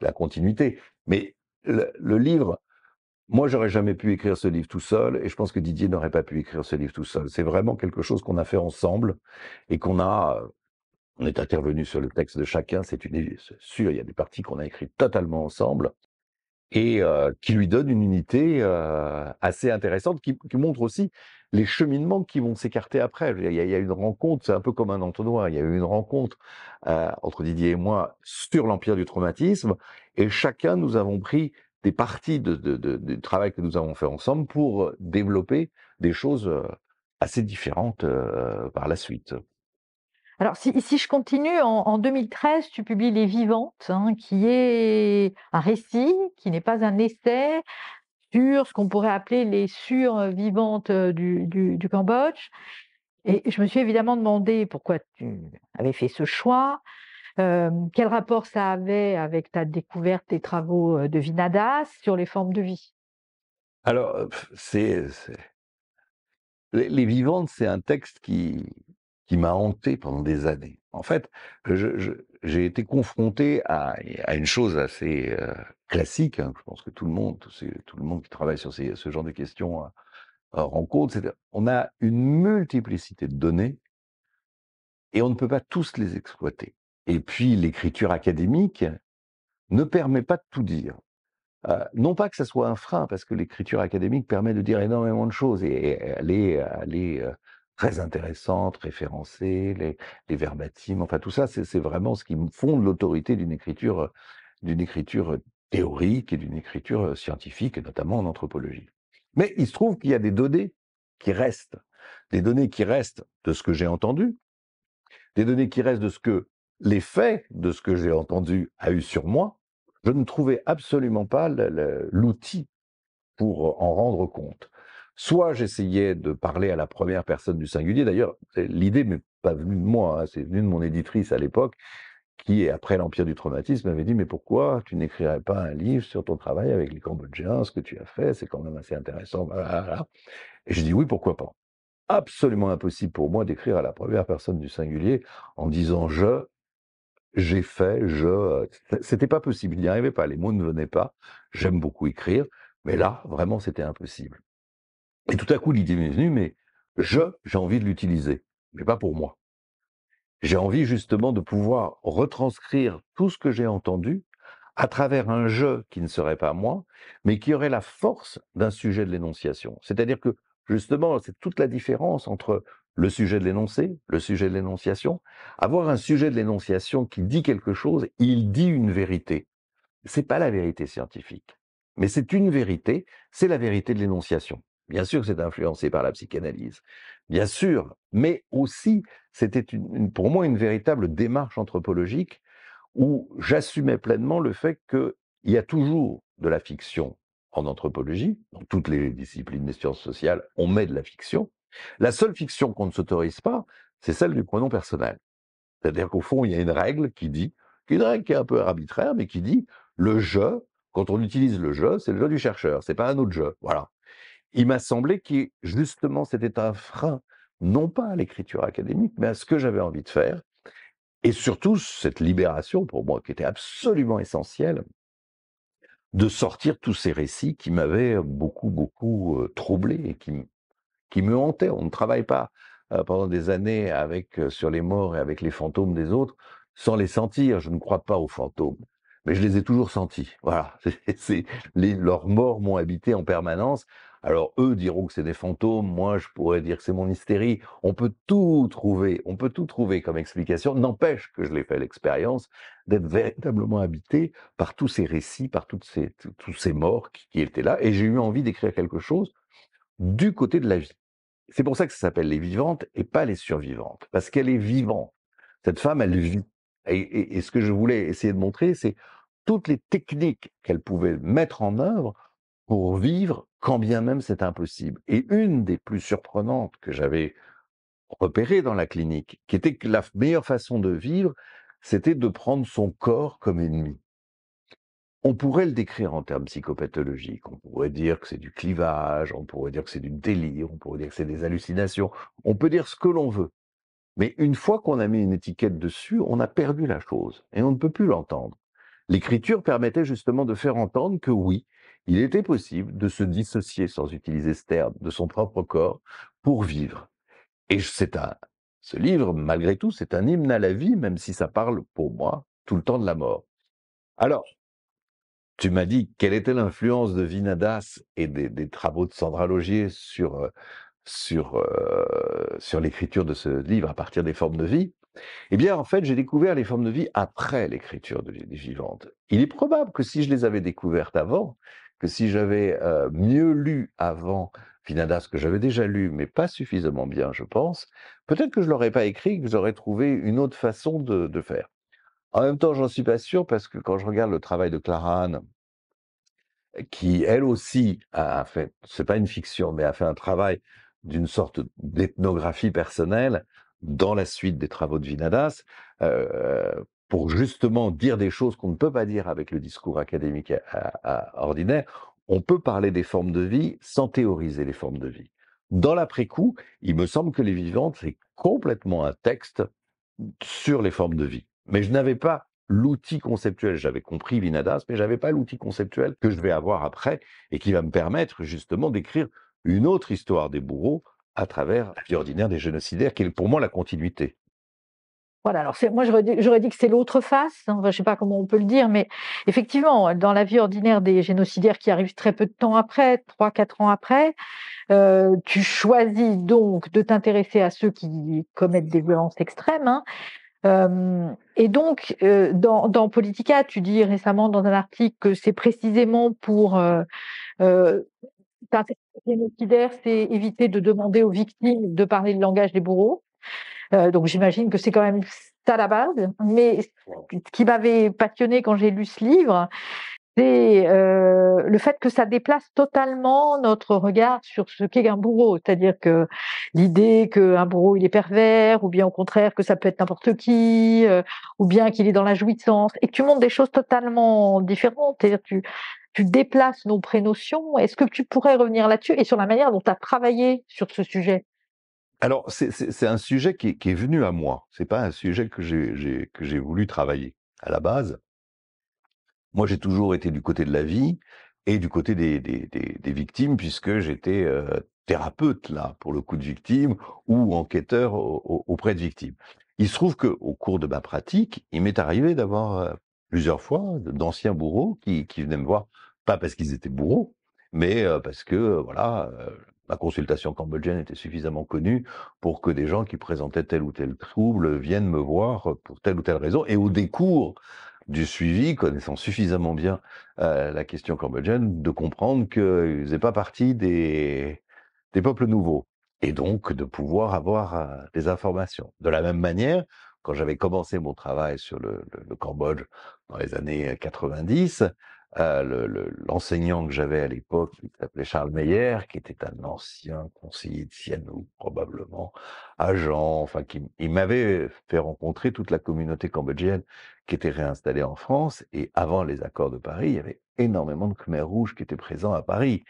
la continuité. Mais le livre moi, j'aurais jamais pu écrire ce livre tout seul, et je pense que Didier n'aurait pas pu écrire ce livre tout seul. C'est vraiment quelque chose qu'on a fait ensemble et qu'on a. On est intervenu sur le texte de chacun, c'est une sûr. Il y a des parties qu'on a écrites totalement ensemble et euh, qui lui donnent une unité euh, assez intéressante, qui, qui, montre aussi les cheminements qui vont s'écarter après. Il y, a, il une rencontre, c'est un peu comme un entonnoir, il y a eu une rencontre euh, entre Didier et moi sur l'Empire du traumatisme, et chacun nous avons pris des parties du travail que nous avons fait ensemble pour euh, développer des choses euh, assez différentes euh, par la suite. Alors, si, je continue, en, 2013, tu publies Les Vivantes, hein, qui est un récit, qui n'est pas un essai, sur ce qu'on pourrait appeler les survivantes du, Cambodge. Et je me suis évidemment demandé pourquoi tu avais fait ce choix quel rapport ça avait avec ta découverte des travaux de Vinadas sur les formes de vie Alors, les, vivantes, c'est un texte qui, qui m'a hanté pendant des années. En fait, j'ai été confronté à, à, une chose assez classique. Hein, je pense que tout le monde, tout, tout le monde qui travaille sur ce genre de questions hein, en rencontre. C'est, on a une multiplicité de données et on ne peut pas tous les exploiter. Et puis l'écriture académique ne permet pas de tout dire. Euh, non pas que ça soit un frein, parce que l'écriture académique permet de dire énormément de choses et elle est, euh, très intéressante, référencée, les, les enfin tout ça, c'est vraiment ce qui fonde l'autorité d'une écriture, d'une écriture théorique et d'une écriture scientifique, notamment en anthropologie. Mais il se trouve qu'il y a des données qui restent, des données qui restent de ce que j'ai entendu, des données qui restent de ce que l'effet de ce que j'ai entendu a eu sur moi, je ne trouvais absolument pas l'outil pour euh, en rendre compte. Soit j'essayais de parler à la première personne du singulier, d'ailleurs l'idée n'est pas venue de moi, hein, c'est venue de mon éditrice à l'époque, qui, après l'Empire du traumatisme, m'avait dit, mais pourquoi tu n'écrirais pas un livre sur ton travail avec les Cambodgiens, ce que tu as fait, c'est quand même assez intéressant. Et je dis, oui, pourquoi pas. Absolument impossible pour moi d'écrire à la première personne du singulier en disant je, j'ai fait, je. Euh, c'était pas possible, il n'y arrivait pas, les mots ne venaient pas. J'aime beaucoup écrire, mais là, vraiment, c'était impossible. Et tout à coup, l'idée m'est venue, mais je, j'ai envie de l'utiliser, mais pas pour moi. J'ai envie justement de pouvoir retranscrire tout ce que j'ai entendu à travers un je qui ne serait pas moi, mais qui aurait la force d'un sujet de l'énonciation. C'est-à-dire que justement, c'est toute la différence entre le sujet de l'énoncé, le sujet de l'énonciation. Avoir un sujet de l'énonciation qui dit quelque chose, il dit une vérité. C'est pas la vérité scientifique, mais c'est une vérité, c'est la vérité de l'énonciation. Bien sûr, c'est influencé par la psychanalyse. Bien sûr, mais aussi, c'était pour moi une véritable démarche anthropologique où j'assumais pleinement le fait qu'il y a toujours de la fiction en anthropologie. Dans toutes les disciplines des sciences sociales, on met de la fiction. La seule fiction qu'on ne s'autorise pas, c'est celle du pronom personnel. C'est-à-dire qu'au fond, il y a une règle qui dit, qui est une règle qui est un peu arbitraire, mais qui dit le jeu quand on utilise le jeu c'est le jeu du chercheur, c'est pas un autre jeu. Voilà. Il m'a semblé que justement c'était un frein, non pas à l'écriture académique, mais à ce que j'avais envie de faire. Et surtout, cette libération pour moi qui était absolument essentielle, de sortir tous ces récits qui m'avaient beaucoup, beaucoup euh, troublé et qui, qui me hantaient. On ne travaille pas euh, pendant des années avec euh, sur les morts et avec les fantômes des autres sans les sentir. Je ne crois pas aux fantômes, mais je les ai toujours sentis. Voilà, c'est leurs morts m'ont habité en permanence. Alors eux diront que c'est des fantômes, moi je pourrais dire que c'est mon hystérie. On peut tout trouver, on peut tout trouver comme explication. N'empêche que je l'ai fait l'expérience d'être véritablement habité par tous ces récits, par toutes ces, tous ces morts qui, qui étaient là, et j'ai eu envie d'écrire quelque chose du côté de la vie. C'est pour ça que ça s'appelle les vivantes et pas les survivantes, parce qu'elle est vivante. Cette femme, elle vit. Et, ce que je voulais essayer de montrer, c'est toutes les techniques qu'elle pouvait mettre en œuvre pour vivre, quand bien même c'est impossible. Et une des plus surprenantes que j'avais repérées dans la clinique, qui était que la meilleure façon de vivre, c'était de prendre son corps comme ennemi. On pourrait le décrire en termes psychopathologiques. On pourrait dire que c'est du clivage, on pourrait dire que c'est du délire, on pourrait dire que c'est des hallucinations. On peut dire ce que l'on veut. Mais une fois qu'on a mis une étiquette dessus, on a perdu la chose et on ne peut plus l'entendre. L'écriture permettait justement de faire entendre que oui, il était possible de se dissocier, sans utiliser ce terme, de son propre corps pour vivre. Et c'est un, ce livre, malgré tout, c'est un hymne à la vie, même si ça parle, pour moi, tout le temps de la mort. Alors, tu m'as dit quelle était l'influence de Vinadas et des, travaux de Sandra Logier sur, euh, sur, euh, sur l'écriture de ce livre à partir des formes de vie. Eh bien, en fait, j'ai découvert les formes de vie après l'écriture de, des vivantes. Il est probable que si je les avais découvertes avant, que si j'avais euh, mieux lu avant Vinadas, que j'avais déjà lu, mais pas suffisamment bien, je pense, peut-être que je l'aurais pas écrit, que j'aurais trouvé une autre façon de faire. En même temps, j'en suis pas sûr parce que quand je regarde le travail de Clara Anne, qui elle aussi a fait, c'est pas une fiction, mais a fait un travail d'une sorte d'ethnographie personnelle dans la suite des travaux de Vinadas, euh, pour justement dire des choses qu'on ne peut pas dire avec le discours académique euh, euh, ordinaire. On peut parler des formes de vie sans théoriser les formes de vie. Dans l'après-coup, il me semble que Les Vivantes, c'est complètement un texte sur les formes de vie. Mais je n'avais pas l'outil conceptuel. J'avais compris l'INADAS, mais n'avais pas l'outil conceptuel que je vais avoir après et qui va me permettre justement d'écrire une autre histoire des bourreaux à travers la vie ordinaire des génocidaires, qui est pour moi la continuité. Voilà, alors moi j'aurais dit, que c'est l'autre face, hein, je ne sais pas comment on peut le dire, mais effectivement, dans la vie ordinaire des génocidaires qui arrivent très peu de temps après, 3-4 ans après, euh, tu choisis donc de t'intéresser à ceux qui commettent des violences extrêmes, hein, et donc, euh, dans, dans, Politica, tu dis récemment dans un article que c'est précisément pour euh, euh c'est éviter de demander aux victimes de parler le langage des bourreaux. donc, j'imagine que c'est quand même ça la base. Mais ce qui m'avait passionné quand j'ai lu ce livre, euh, le fait que ça déplace totalement notre regard sur ce qu'est un bourreau, c'est-à-dire que l'idée qu'un bourreau il est pervers, ou bien au contraire que ça peut être n'importe qui, euh, ou bien qu'il est dans la jouissance, et que tu montres des choses totalement différentes, c'est-à-dire tu tu déplaces nos prénotions. Est-ce que tu pourrais revenir là-dessus et sur la manière dont tu as travaillé sur ce sujet Alors, c'est un sujet qui qui est, venu à moi. C'est pas un sujet que j'ai voulu travailler à la base. Moi, j'ai toujours été du côté de la vie et du côté des, des, victimes, puisque j'étais euh, thérapeute, là, pour le coup de victime, ou enquêteur auprès de victimes. Il se trouve qu'au cours de ma pratique, il m'est arrivé d'avoir euh, plusieurs fois d'anciens bourreaux qui, venaient me voir, pas parce qu'ils étaient bourreaux, mais euh, parce que, voilà, la consultation cambodgienne était suffisamment connue pour que des gens qui présentaient tel ou tel trouble viennent me voir pour telle ou telle raison. Et au décours du suivi, connaissant suffisamment bien euh, la question cambodgienne, de comprendre qu'ils n'étaient pas partie des, des peuples nouveaux. Et donc de pouvoir avoir euh, des informations. De la même manière, quand j'avais commencé mon travail sur le, Cambodge dans les années 90, euh, l'enseignant que j'avais à l'époque, qui s'appelait Charles Meyer, qui était un ancien conseiller de ou probablement agent, enfin, qui, il m'avait fait rencontrer toute la communauté cambodgienne qui étaient réinstallés en France. Et avant les accords de Paris, il y avait énormément de Khmer rouges qui étaient présents à Paris,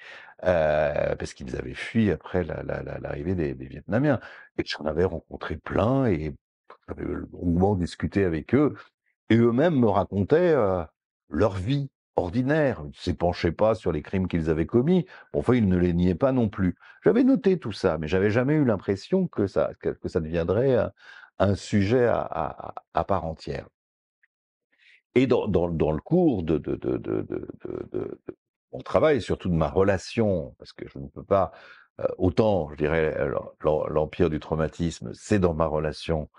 euh, parce qu'ils avaient fui après l'arrivée des, Vietnamiens. Et j'en avais rencontré plein et j'avais longuement discuté avec eux. Et eux-mêmes me racontaient euh, leur vie ordinaire. Ils ne s'épanchaient pas sur les crimes qu'ils avaient commis. enfin, ils ne les niaient pas non plus. J'avais noté tout ça, mais j'avais jamais eu l'impression que ça, que, ça deviendrait euh, un, sujet à part entière. Et dans, dans, le cours de, de, de, de, mon travail, surtout de ma relation, parce que je ne peux pas, euh, autant, je dirais, euh, l'empire du traumatisme, c'est dans ma relation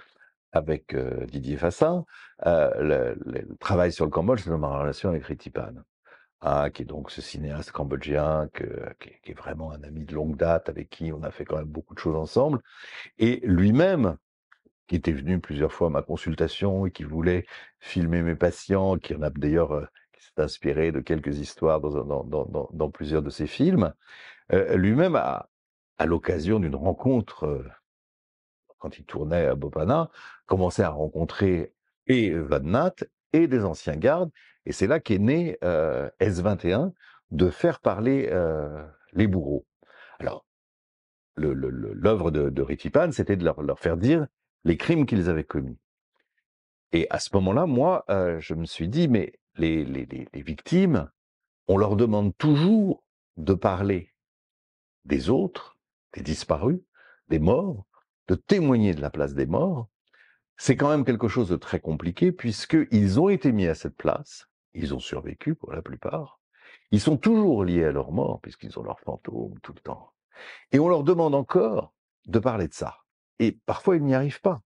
avec euh, Didier Fassin, le, travail sur le Cambodge, c'est dans ma relation avec Ritipan. Hein, qui est donc ce cinéaste cambodgien, qui, est vraiment un ami de longue date, avec qui on a fait quand même beaucoup de choses ensemble. Et lui-même qui était venu plusieurs fois à ma consultation et qui voulait filmer mes patients, qui en a d'ailleurs euh, qui s'est inspiré de quelques histoires dans, dans, plusieurs de ses films. Euh, lui-même, à, à l'occasion d'une rencontre, euh, quand il tournait à Bopana, commencé à rencontrer et Van Nath et des anciens gardes. Et c'est là qu'est né S21 de faire parler les bourreaux. Alors, l'œuvre de, de Ritipan, c'était de leur, faire dire les crimes qu'ils avaient commis. Et à ce moment-là, moi, euh, je me suis dit, mais les, les, les, victimes, on leur demande toujours de parler des autres, des disparus, des morts, de témoigner de la place des morts. C'est quand même quelque chose de très compliqué puisqu'ils ont été mis à cette place, ils ont survécu pour la plupart, ils sont toujours liés à leur mort puisqu'ils ont leurs fantômes tout le temps. Et on leur demande encore de parler de ça. Et parfois, ils n'y arrivent pas.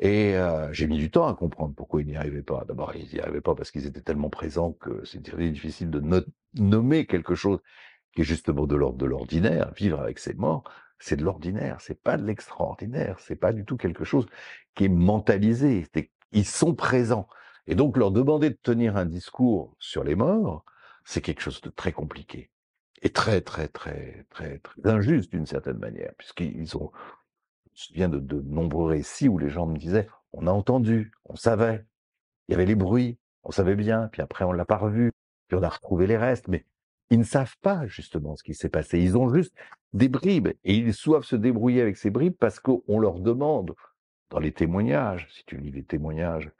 Et euh, j'ai mis du temps à comprendre pourquoi ils n'y arrivaient pas. D'abord, ils n'y arrivaient pas parce qu'ils étaient tellement présents que c'était difficile de nommer quelque chose qui est justement de l'ordre de l'ordinaire. Vivre avec ses morts, c'est de l'ordinaire, c'est pas de l'extraordinaire, c'est pas du tout quelque chose qui est mentalisé. ils sont présents. Et donc, leur demander de tenir un discours sur les morts, c'est quelque chose de très compliqué et très, très, très, très, très injuste d'une certaine manière, puisqu'ils ont souviens de, nombreux récits où les gens me disaient on a entendu, on savait, il y avait les bruits, on savait bien, puis après on l'a pas revu, puis on a retrouvé les restes, mais ils ne savent pas justement ce qui s'est passé. Ils ont juste des bribes et ils doivent se débrouiller avec ces bribes parce qu'on leur demande dans les témoignages, si tu lis les témoignages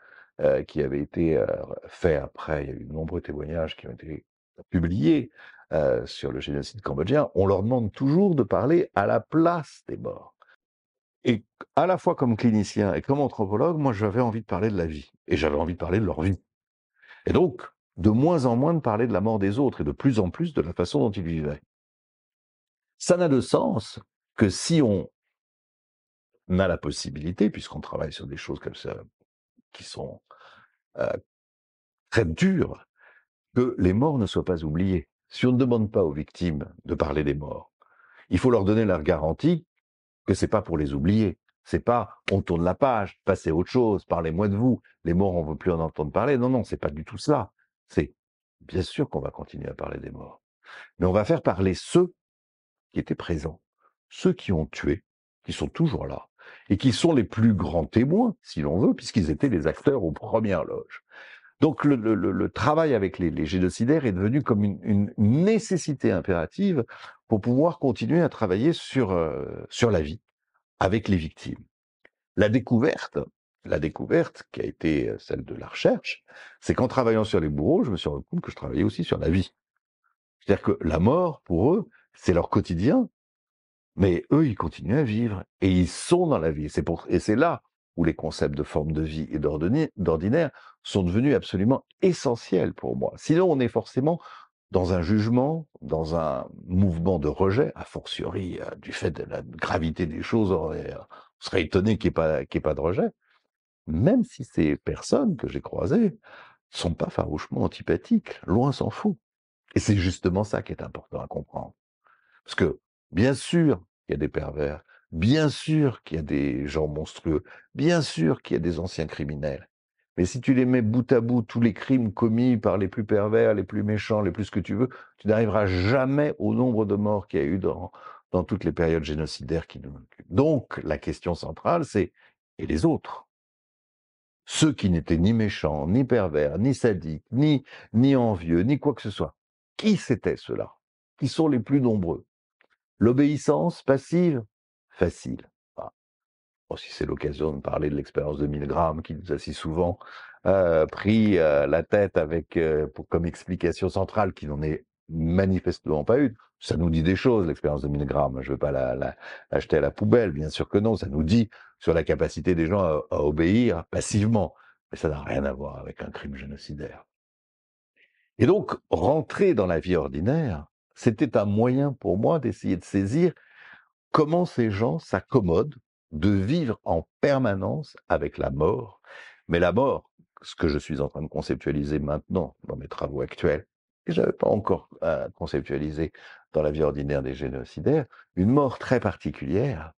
euh, qui avaient été euh, faits après, il y a eu de nombreux témoignages qui ont été publiés euh, sur le génocide cambodgien, on leur demande toujours de parler à la place des morts. Et à la fois comme clinicien et comme anthropologue, moi j'avais envie de parler de la vie. Et j'avais envie de parler de leur vie. Et donc, de moins en moins de parler de la mort des autres et de plus en plus de la façon dont ils vivaient. Ça n'a de sens que si on a la possibilité, puisqu'on travaille sur des choses comme ça, qui sont euh, très dures, que les morts ne soient pas oubliés. Si on ne demande pas aux victimes de parler des morts, il faut leur donner la garantie que c'est pas pour les oublier. C'est pas on tourne la page, passez autre chose, parlez-moi de vous. Les morts, on veut plus en entendre parler. Non, non, c'est pas du tout cela. C'est bien sûr qu'on va continuer à parler des morts, mais on va faire parler ceux qui étaient présents, ceux qui ont tué, qui sont toujours là et qui sont les plus grands témoins, si l'on veut, puisqu'ils étaient les acteurs aux premières loges. Donc le, travail avec les, les, génocidaires est devenu comme une, nécessité impérative pour pouvoir continuer à travailler sur, euh, sur la vie avec les victimes. La découverte, la découverte qui a été euh, celle de la recherche, c'est qu'en travaillant sur les bourreaux, je me suis rendu compte que je travaillais aussi sur la vie. C'est-à-dire que la mort, pour eux, c'est leur quotidien, mais eux, ils continuent à vivre et ils sont dans la vie. et c'est là où les concepts de forme de vie et d'ordinaire sont devenus absolument essentiels pour moi. Sinon, on est forcément dans un jugement, dans un mouvement de rejet, a fortiori euh, du fait de la gravité des choses, on, euh, serait étonné qu'il n'y ait, pas, de rejet, même si ces personnes que j'ai croisées ne sont pas farouchement antipathiques, loin s'en faut. Et c'est justement ça qui est important à comprendre. Parce que, bien sûr, il y a des pervers, Bien sûr qu'il y a des gens monstrueux, bien sûr qu'il y a des anciens criminels. Mais si tu les mets bout à bout, tous les crimes commis par les plus pervers, les plus méchants, les plus que tu veux, tu n'arriveras jamais au nombre de morts qu'il y a eu dans, dans toutes les périodes génocidaires qui nous occupent. Donc, la question centrale, c'est et les autres Ceux qui n'étaient ni méchants, ni pervers, ni sadiques, ni, ni envieux, ni quoi que ce soit. Qui c'était ceux-là Qui sont les plus nombreux L'obéissance passive facile. si c'est l'occasion de parler de l'expérience de Milgram qui nous a si souvent euh, pris euh, la tête avec euh, comme explication centrale qui n'en est manifestement pas une. Ça nous dit des choses, l'expérience de Milgram. Je ne veux pas la, la, acheter à la poubelle, bien sûr que non. Ça nous dit sur la capacité des gens à obéir passivement. Mais ça n'a rien à voir avec un crime génocidaire. Et donc, rentrer dans la vie ordinaire, c'était un moyen pour moi d'essayer de saisir comment ces gens s'accommodent de vivre en permanence avec la mort, mais la mort, ce que je suis en train de conceptualiser maintenant dans mes travaux actuels, et je n'avais pas encore euh, conceptualisé dans la vie ordinaire des génocidaires, une mort très particulière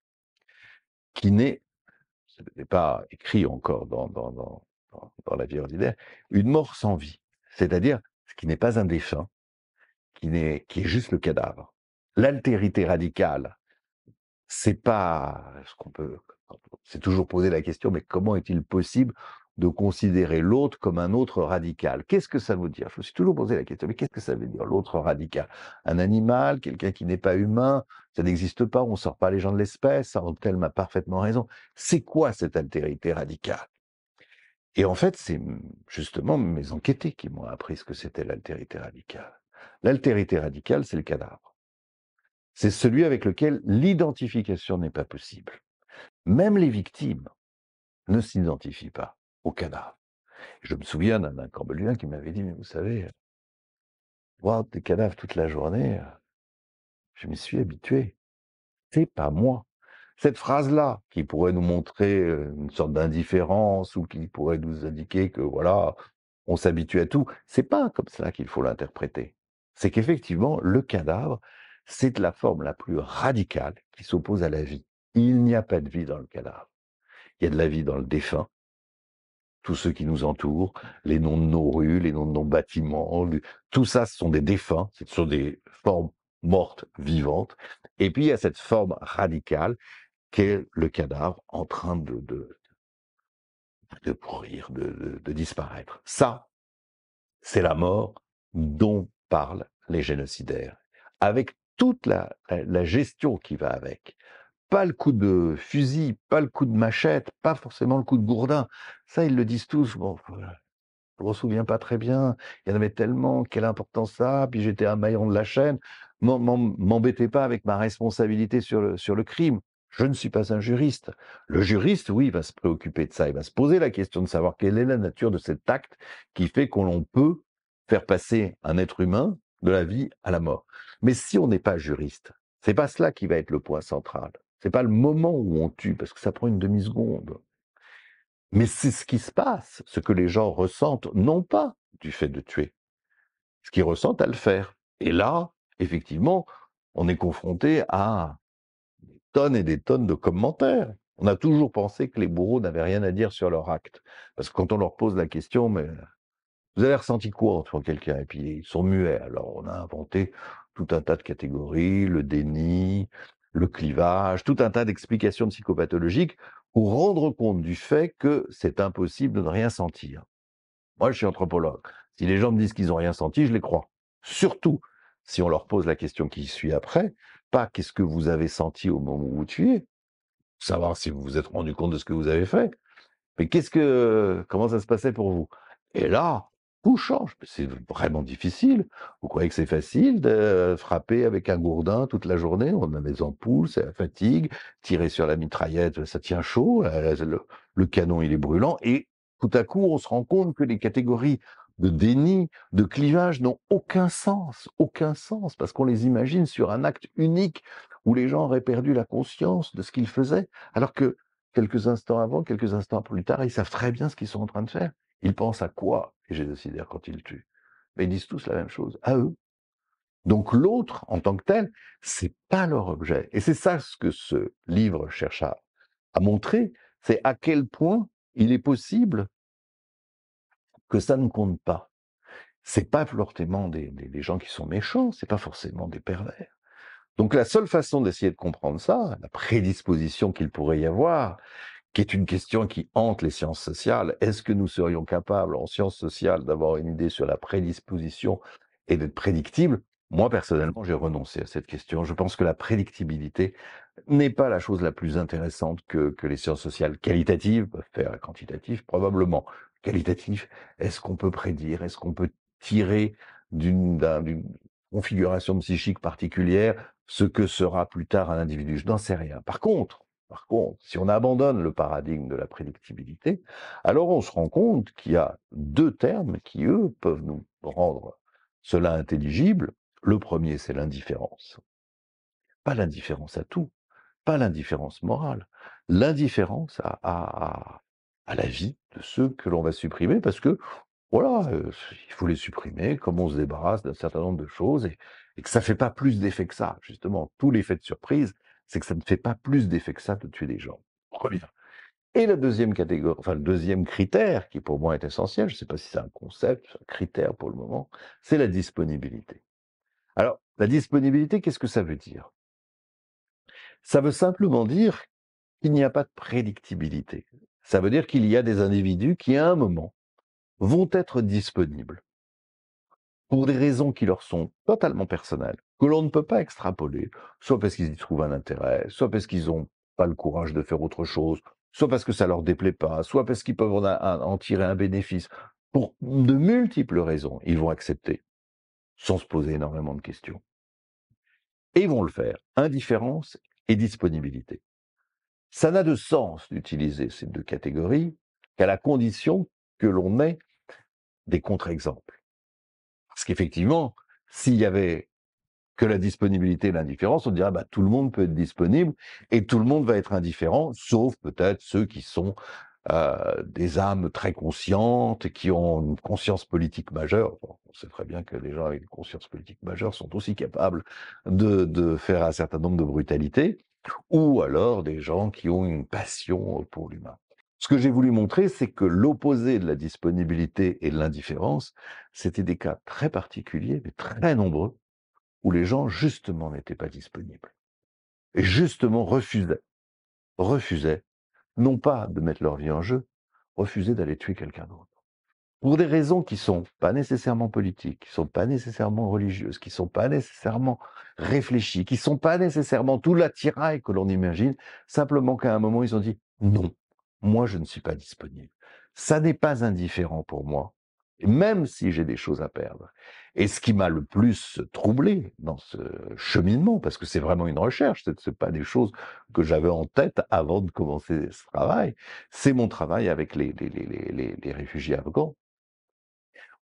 qui n'est, ce n'est pas écrit encore dans, dans, la vie ordinaire, une mort sans vie, c'est-à-dire ce qui n'est pas un défunt, qui, n'est, qui est juste le cadavre. L'altérité radicale c'est pas ce qu'on peut. C'est toujours poser la question, mais comment est-il possible de considérer l'autre comme un autre radical Qu'est-ce que ça veut dire Je me suis toujours posé la question, mais qu'est-ce que ça veut dire l'autre radical Un animal, quelqu'un qui n'est pas humain, ça n'existe pas, on ne sort pas les gens de l'espèce, Antel m'a parfaitement raison. C'est quoi cette altérité radicale Et en fait, c'est justement mes enquêtés qui m'ont appris ce que c'était l'altérité radicale. L'altérité radicale, c'est le cadavre c'est celui avec lequel l'identification n'est pas possible. Même les victimes ne s'identifient pas au cadavre. Je me souviens d'un Corbelien qui m'avait dit, mais vous savez, voir des cadavres toute la journée, euh, je m'y suis habitué. C'est pas moi. Cette phrase-là, qui pourrait nous montrer euh, une sorte d'indifférence ou qui pourrait nous indiquer que voilà, on s'habitue à tout, c'est pas comme cela qu'il faut l'interpréter. C'est qu'effectivement, le cadavre c'est la forme la plus radicale qui s'oppose à la vie. Il n'y a pas de vie dans le cadavre. Il y a de la vie dans le défunt, tous ceux qui nous entourent, les noms de nos rues, les noms de nos bâtiments, tout ça, ce sont des défunts, ce sont des formes mortes, vivantes. Et puis, il y a cette forme radicale qu'est le cadavre en train de, de, pourrir, de, de disparaître. Ça, c'est la mort dont parlent les génocidaires, avec toute la, gestion qui va avec. Pas le coup de fusil, pas le coup de machette, pas forcément le coup de gourdin. Ça, ils le disent tous. Bon, je me souviens pas très bien. Il y en avait tellement. Quelle importance ça Puis j'étais un maillon de la chaîne. M'embêtez pas avec ma responsabilité sur le, crime. Je ne suis pas un juriste. Le juriste, oui, va se préoccuper de ça. Il va se poser la question de savoir quelle est la nature de cet acte qui fait qu'on peut faire passer un être humain de la vie à la mort. Mais si on n'est pas juriste, c'est pas cela qui va être le point central. C'est pas le moment où on tue, parce que ça prend une demi-seconde. Mais c'est ce qui se passe, ce que les gens ressentent, non pas du fait de tuer, ce qu'ils ressentent à le faire. Et là, effectivement, on est confronté à des tonnes et des tonnes de commentaires. On a toujours pensé que les bourreaux n'avaient rien à dire sur leur acte. Parce que quand on leur pose la question, mais euh, vous avez ressenti quoi en tuant quelqu'un Et puis ils sont muets. Alors on a inventé tout un tas de catégories, le déni, le clivage, tout un tas d'explications psychopathologiques pour rendre compte du fait que c'est impossible de ne rien sentir. Moi, je suis anthropologue. Si les gens me disent qu'ils n'ont rien senti, je les crois. Surtout si on leur pose la question qui suit après, pas qu'est-ce que vous avez senti au moment où vous tuez, savoir si vous vous êtes rendu compte de ce que vous avez fait, mais qu'est-ce que, comment ça se passait pour vous Et là, tout change. C'est vraiment difficile. Vous croyez que c'est facile de euh, frapper avec un gourdin toute la journée On a des ampoules, c'est la fatigue. Tirer sur la mitraillette, ça tient chaud. Euh, le, le, canon, il est brûlant. Et tout à coup, on se rend compte que les catégories de déni, de clivage n'ont aucun sens, aucun sens, parce qu'on les imagine sur un acte unique où les gens auraient perdu la conscience de ce qu'ils faisaient, alors que quelques instants avant, quelques instants plus tard, ils savent très bien ce qu'ils sont en train de faire. Ils pensent à quoi, les génocidaires, quand ils tuent ben, Mais ils disent tous la même chose, à eux. Donc l'autre, en tant que tel, c'est pas leur objet. Et c'est ça ce que ce livre cherche à, montrer, c'est à quel point il est possible que ça ne compte pas. C'est pas forcément des, des, gens qui sont méchants, c'est pas forcément des pervers. Donc la seule façon d'essayer de comprendre ça, la prédisposition qu'il pourrait y avoir, qui est une question qui hante les sciences sociales. Est-ce que nous serions capables en sciences sociales d'avoir une idée sur la prédisposition et d'être prédictibles Moi, personnellement, j'ai renoncé à cette question. Je pense que la prédictibilité n'est pas la chose la plus intéressante que, les sciences sociales qualitatives peuvent faire. quantitatives, probablement. Qualitatif, est-ce qu'on peut prédire Est-ce qu'on peut tirer d'une configuration psychique particulière ce que sera plus tard un individu Je n'en sais rien. Par contre, par contre, si on abandonne le paradigme de la prédictibilité, alors on se rend compte qu'il y a deux termes qui, eux, peuvent nous rendre cela intelligible. Le premier, c'est l'indifférence. Pas l'indifférence à tout, pas l'indifférence morale, l'indifférence à, à, à, la vie de ceux que l'on va supprimer, parce que, voilà, euh, il faut les supprimer, comme on se débarrasse d'un certain nombre de choses, et, et que ça ne fait pas plus d'effet que ça. Justement, tout l'effet de surprise, c'est que ça ne fait pas plus d'effet que ça de tuer des gens. Première. Et la deuxième catégorie, enfin le deuxième critère qui pour moi est essentiel, je ne sais pas si c'est un concept, un critère pour le moment, c'est la disponibilité. Alors, la disponibilité, qu'est-ce que ça veut dire Ça veut simplement dire qu'il n'y a pas de prédictibilité. Ça veut dire qu'il y a des individus qui, à un moment, vont être disponibles pour des raisons qui leur sont totalement personnelles, que l'on ne peut pas extrapoler, soit parce qu'ils y trouvent un intérêt, soit parce qu'ils n'ont pas le courage de faire autre chose, soit parce que ça leur déplaît pas, soit parce qu'ils peuvent en, en tirer un bénéfice. Pour de multiples raisons, ils vont accepter, sans se poser énormément de questions. Et ils vont le faire. Indifférence et disponibilité. Ça n'a de sens d'utiliser ces deux catégories qu'à la condition que l'on ait des contre-exemples. Parce qu'effectivement, s'il y avait que la disponibilité et l'indifférence, on dirait bah, tout le monde peut être disponible et tout le monde va être indifférent, sauf peut-être ceux qui sont euh, des âmes très conscientes, qui ont une conscience politique majeure. on sait très bien que les gens avec une conscience politique majeure sont aussi capables de, de faire un certain nombre de brutalités, ou alors des gens qui ont une passion pour l'humain. Ce que j'ai voulu montrer, c'est que l'opposé de la disponibilité et de l'indifférence, c'était des cas très particuliers, mais très nombreux, où les gens justement n'étaient pas disponibles. Et justement refusaient, refusaient, non pas de mettre leur vie en jeu, refusaient d'aller tuer quelqu'un d'autre. Pour des raisons qui sont pas nécessairement politiques, qui sont pas nécessairement religieuses, qui sont pas nécessairement réfléchies, qui sont pas nécessairement tout l'attirail que l'on imagine, simplement qu'à un moment ils ont dit non moi, je ne suis pas disponible. Ça n'est pas indifférent pour moi, même si j'ai des choses à perdre. Et ce qui m'a le plus troublé dans ce cheminement, parce que c'est vraiment une recherche, ce n'est pas des choses que j'avais en tête avant de commencer ce travail, c'est mon travail avec les, les, les réfugiés afghans,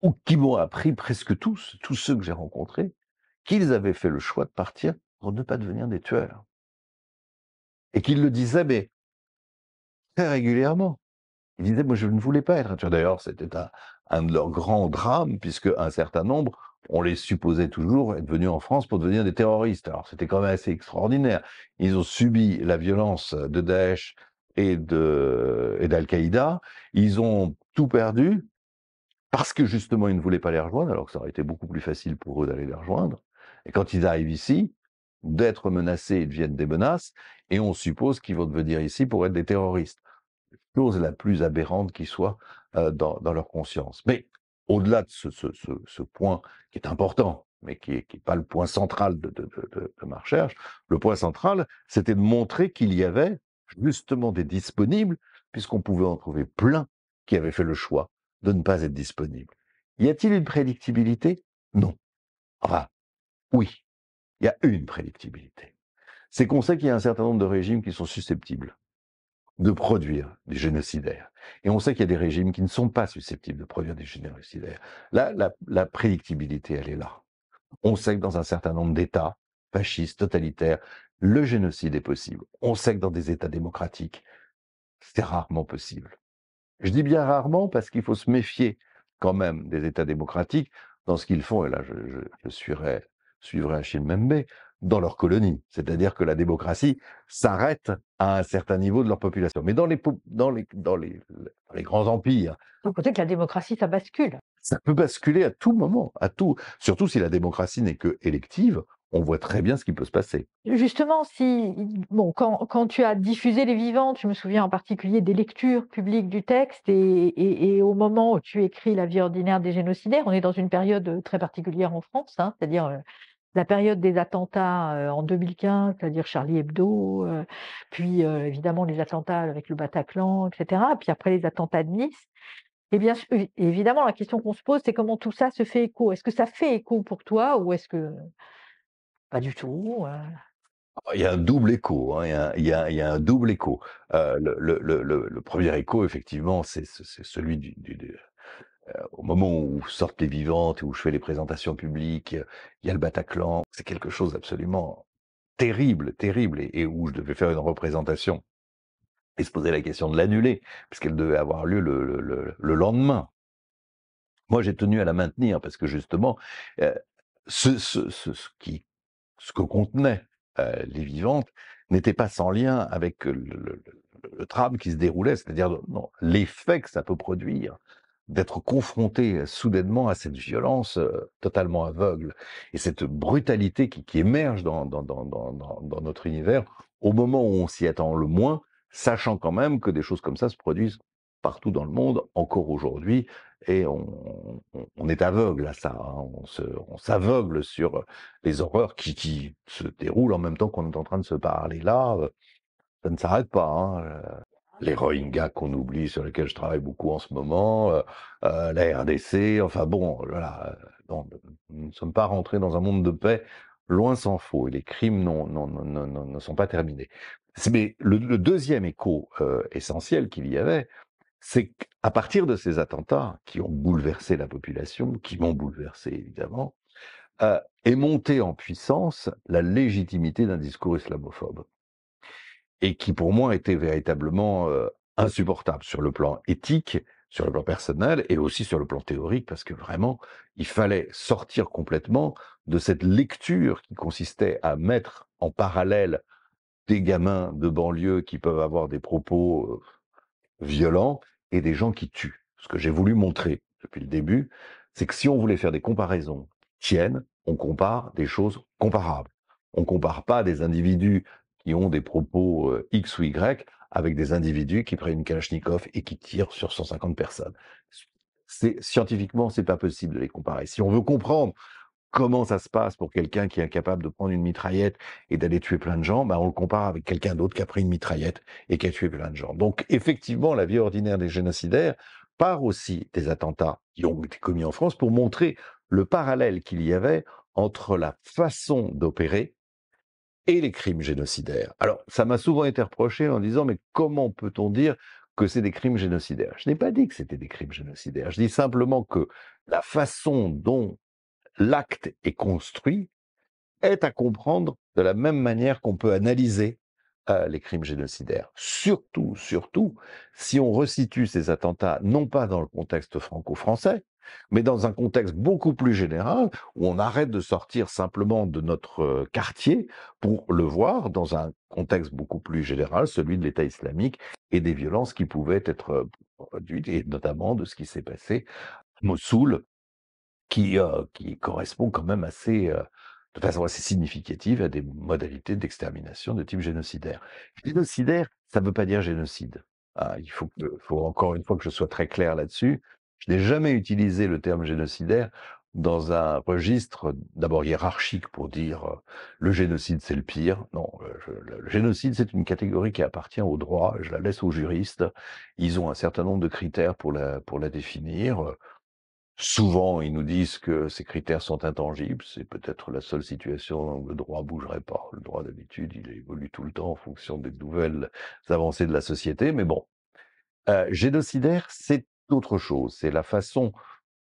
ou qui m'ont appris presque tous, tous ceux que j'ai rencontrés, qu'ils avaient fait le choix de partir pour ne pas devenir des tueurs. Et qu'ils le disaient, mais régulièrement. Ils disaient, moi, je ne voulais pas être D'ailleurs, c'était un, de leurs grands drames, puisque un certain nombre, on les supposait toujours être venus en France pour devenir des terroristes. Alors, c'était quand même assez extraordinaire. Ils ont subi la violence de Daesh et d'Al-Qaïda. ils ont tout perdu parce que justement, ils ne voulaient pas les rejoindre, alors que ça aurait été beaucoup plus facile pour eux d'aller les rejoindre. Et quand ils arrivent ici, d'être menacés, ils deviennent des menaces, et on suppose qu'ils vont devenir ici pour être des terroristes chose la plus aberrante qui soit dans, leur conscience. Mais au-delà de ce, point qui est important, mais qui n'est pas le point central de, de ma recherche, le point central, c'était de montrer qu'il y avait justement des disponibles, puisqu'on pouvait en trouver plein qui avaient fait le choix de ne pas être disponibles. Y a-t-il une prédictibilité Non. Enfin, ah, oui, il y a une prédictibilité. C'est qu'on sait qu'il y a un certain nombre de régimes qui sont susceptibles de produire des génocidaires. Et on sait qu'il y a des régimes qui ne sont pas susceptibles de produire des génocidaires. Là, la, prédictibilité, elle est là. On sait que dans un certain nombre d'États fascistes, totalitaires, le génocide est possible. On sait que dans des États démocratiques, c'est rarement possible. Je dis bien rarement parce qu'il faut se méfier quand même des États démocratiques dans ce qu'ils font. Et là, je, suivrai, suivrai Membe dans leur colonie. C'est-à-dire que la démocratie s'arrête à un certain niveau de leur population. Mais dans les, dans les, dans les, grands empires. Donc peut-être que la démocratie, ça bascule. Ça peut basculer à tout moment, à tout. Surtout si la démocratie n'est que élective, on voit très bien ce qui peut se passer. Justement, si, bon, quand, tu as diffusé Les Vivants, je me souviens en particulier des lectures publiques du texte et, au moment où tu écris La vie ordinaire des génocidaires, on est dans une période très particulière en France, hein, c'est-à-dire euh, la période des attentats euh, en 2015, c'est-à-dire Charlie Hebdo, euh, puis euh, évidemment les attentats avec le Bataclan, etc., puis après les attentats de Nice. Et bien évidemment, la question qu'on se pose, c'est comment tout ça se fait écho. Est-ce que ça fait écho pour toi ou est-ce que pas du tout ah, il y a un double écho. Hein, il, y a, un double écho. le, premier écho, effectivement, c'est celui du, euh, au moment où sortent les vivantes où je fais les présentations publiques, il y a le Bataclan. C'est quelque chose d'absolument terrible, terrible, et, où je devais faire une représentation et se poser la question de l'annuler, puisqu'elle devait avoir lieu le, lendemain. Moi, j'ai tenu à la maintenir parce que justement, euh, ce, qui, ce que contenaient euh, les vivantes n'était pas sans lien avec le, le, drame qui se déroulait, c'est-à-dire l'effet que ça peut produire d'être confronté euh, soudainement à cette violence euh, totalement aveugle et cette brutalité qui, qui émerge dans, dans, dans, dans, notre univers au moment où on s'y attend le moins, sachant quand même que des choses comme ça se produisent partout dans le monde, encore aujourd'hui, et on, on, est aveugle à ça, hein. on s'aveugle sur euh, les horreurs qui, qui se déroulent en même temps qu'on est en train de se parler là, ça ne s'arrête pas. Hein, les Rohingyas qu'on oublie, sur lesquels je travaille beaucoup en ce moment, euh, euh la RDC, enfin bon, voilà, euh, nous ne sommes pas rentrés dans un monde de paix, loin s'en faut, et les crimes non, non, non, ne sont pas terminés. Mais le, deuxième écho euh, essentiel qu'il y avait, c'est qu'à partir de ces attentats, qui ont bouleversé la population, qui m'ont bouleversé évidemment, euh, est montée en puissance la légitimité d'un discours islamophobe et qui pour moi était véritablement insupportable sur le plan éthique, sur le plan personnel et aussi sur le plan théorique, parce que vraiment, il fallait sortir complètement de cette lecture qui consistait à mettre en parallèle des gamins de banlieue qui peuvent avoir des propos violents et des gens qui tuent. Ce que j'ai voulu montrer depuis le début, c'est que si on voulait faire des comparaisons tiennes, on compare des choses comparables. On compare pas des individus qui ont des propos euh, X ou Y avec des individus qui prennent une Kalachnikov et qui tirent sur 150 personnes. C'est scientifiquement, c'est pas possible de les comparer. Si on veut comprendre comment ça se passe pour quelqu'un qui est incapable de prendre une mitraillette et d'aller tuer plein de gens, bah on le compare avec quelqu'un d'autre qui a pris une mitraillette et qui a tué plein de gens. Donc effectivement, la vie ordinaire des génocidaires part aussi des attentats qui ont été commis en France pour montrer le parallèle qu'il y avait entre la façon d'opérer et les crimes génocidaires. Alors, ça m'a souvent été reproché en disant, mais comment peut-on dire que c'est des crimes génocidaires Je n'ai pas dit que c'était des crimes génocidaires. Je dis simplement que la façon dont l'acte est construit est à comprendre de la même manière qu'on peut analyser euh, les crimes génocidaires. Surtout, surtout, si on resitue ces attentats non pas dans le contexte franco-français, mais dans un contexte beaucoup plus général où on arrête de sortir simplement de notre euh, quartier pour le voir dans un contexte beaucoup plus général, celui de l'État islamique et des violences qui pouvaient être euh, produites, et notamment de ce qui s'est passé à Mossoul, qui, euh, correspond quand même assez... de façon assez significative à des modalités d'extermination de type génocidaire. Génocidaire, ça ne veut pas dire génocide. Hein. il faut, encore une fois que je sois très clair là-dessus. Je n'ai jamais utilisé le terme génocidaire dans un registre d'abord hiérarchique pour dire euh, le génocide c'est le pire. Non, euh, le, génocide c'est une catégorie qui appartient au droit, je la laisse aux juristes. Ils ont un certain nombre de critères pour la, pour la définir. Souvent, ils nous disent que ces critères sont intangibles. C'est peut-être la seule situation où le droit bougerait pas. Le droit, d'habitude, il évolue tout le temps en fonction des nouvelles avancées de la société. Mais bon, euh, génocidaire, c'est autre chose, c'est la façon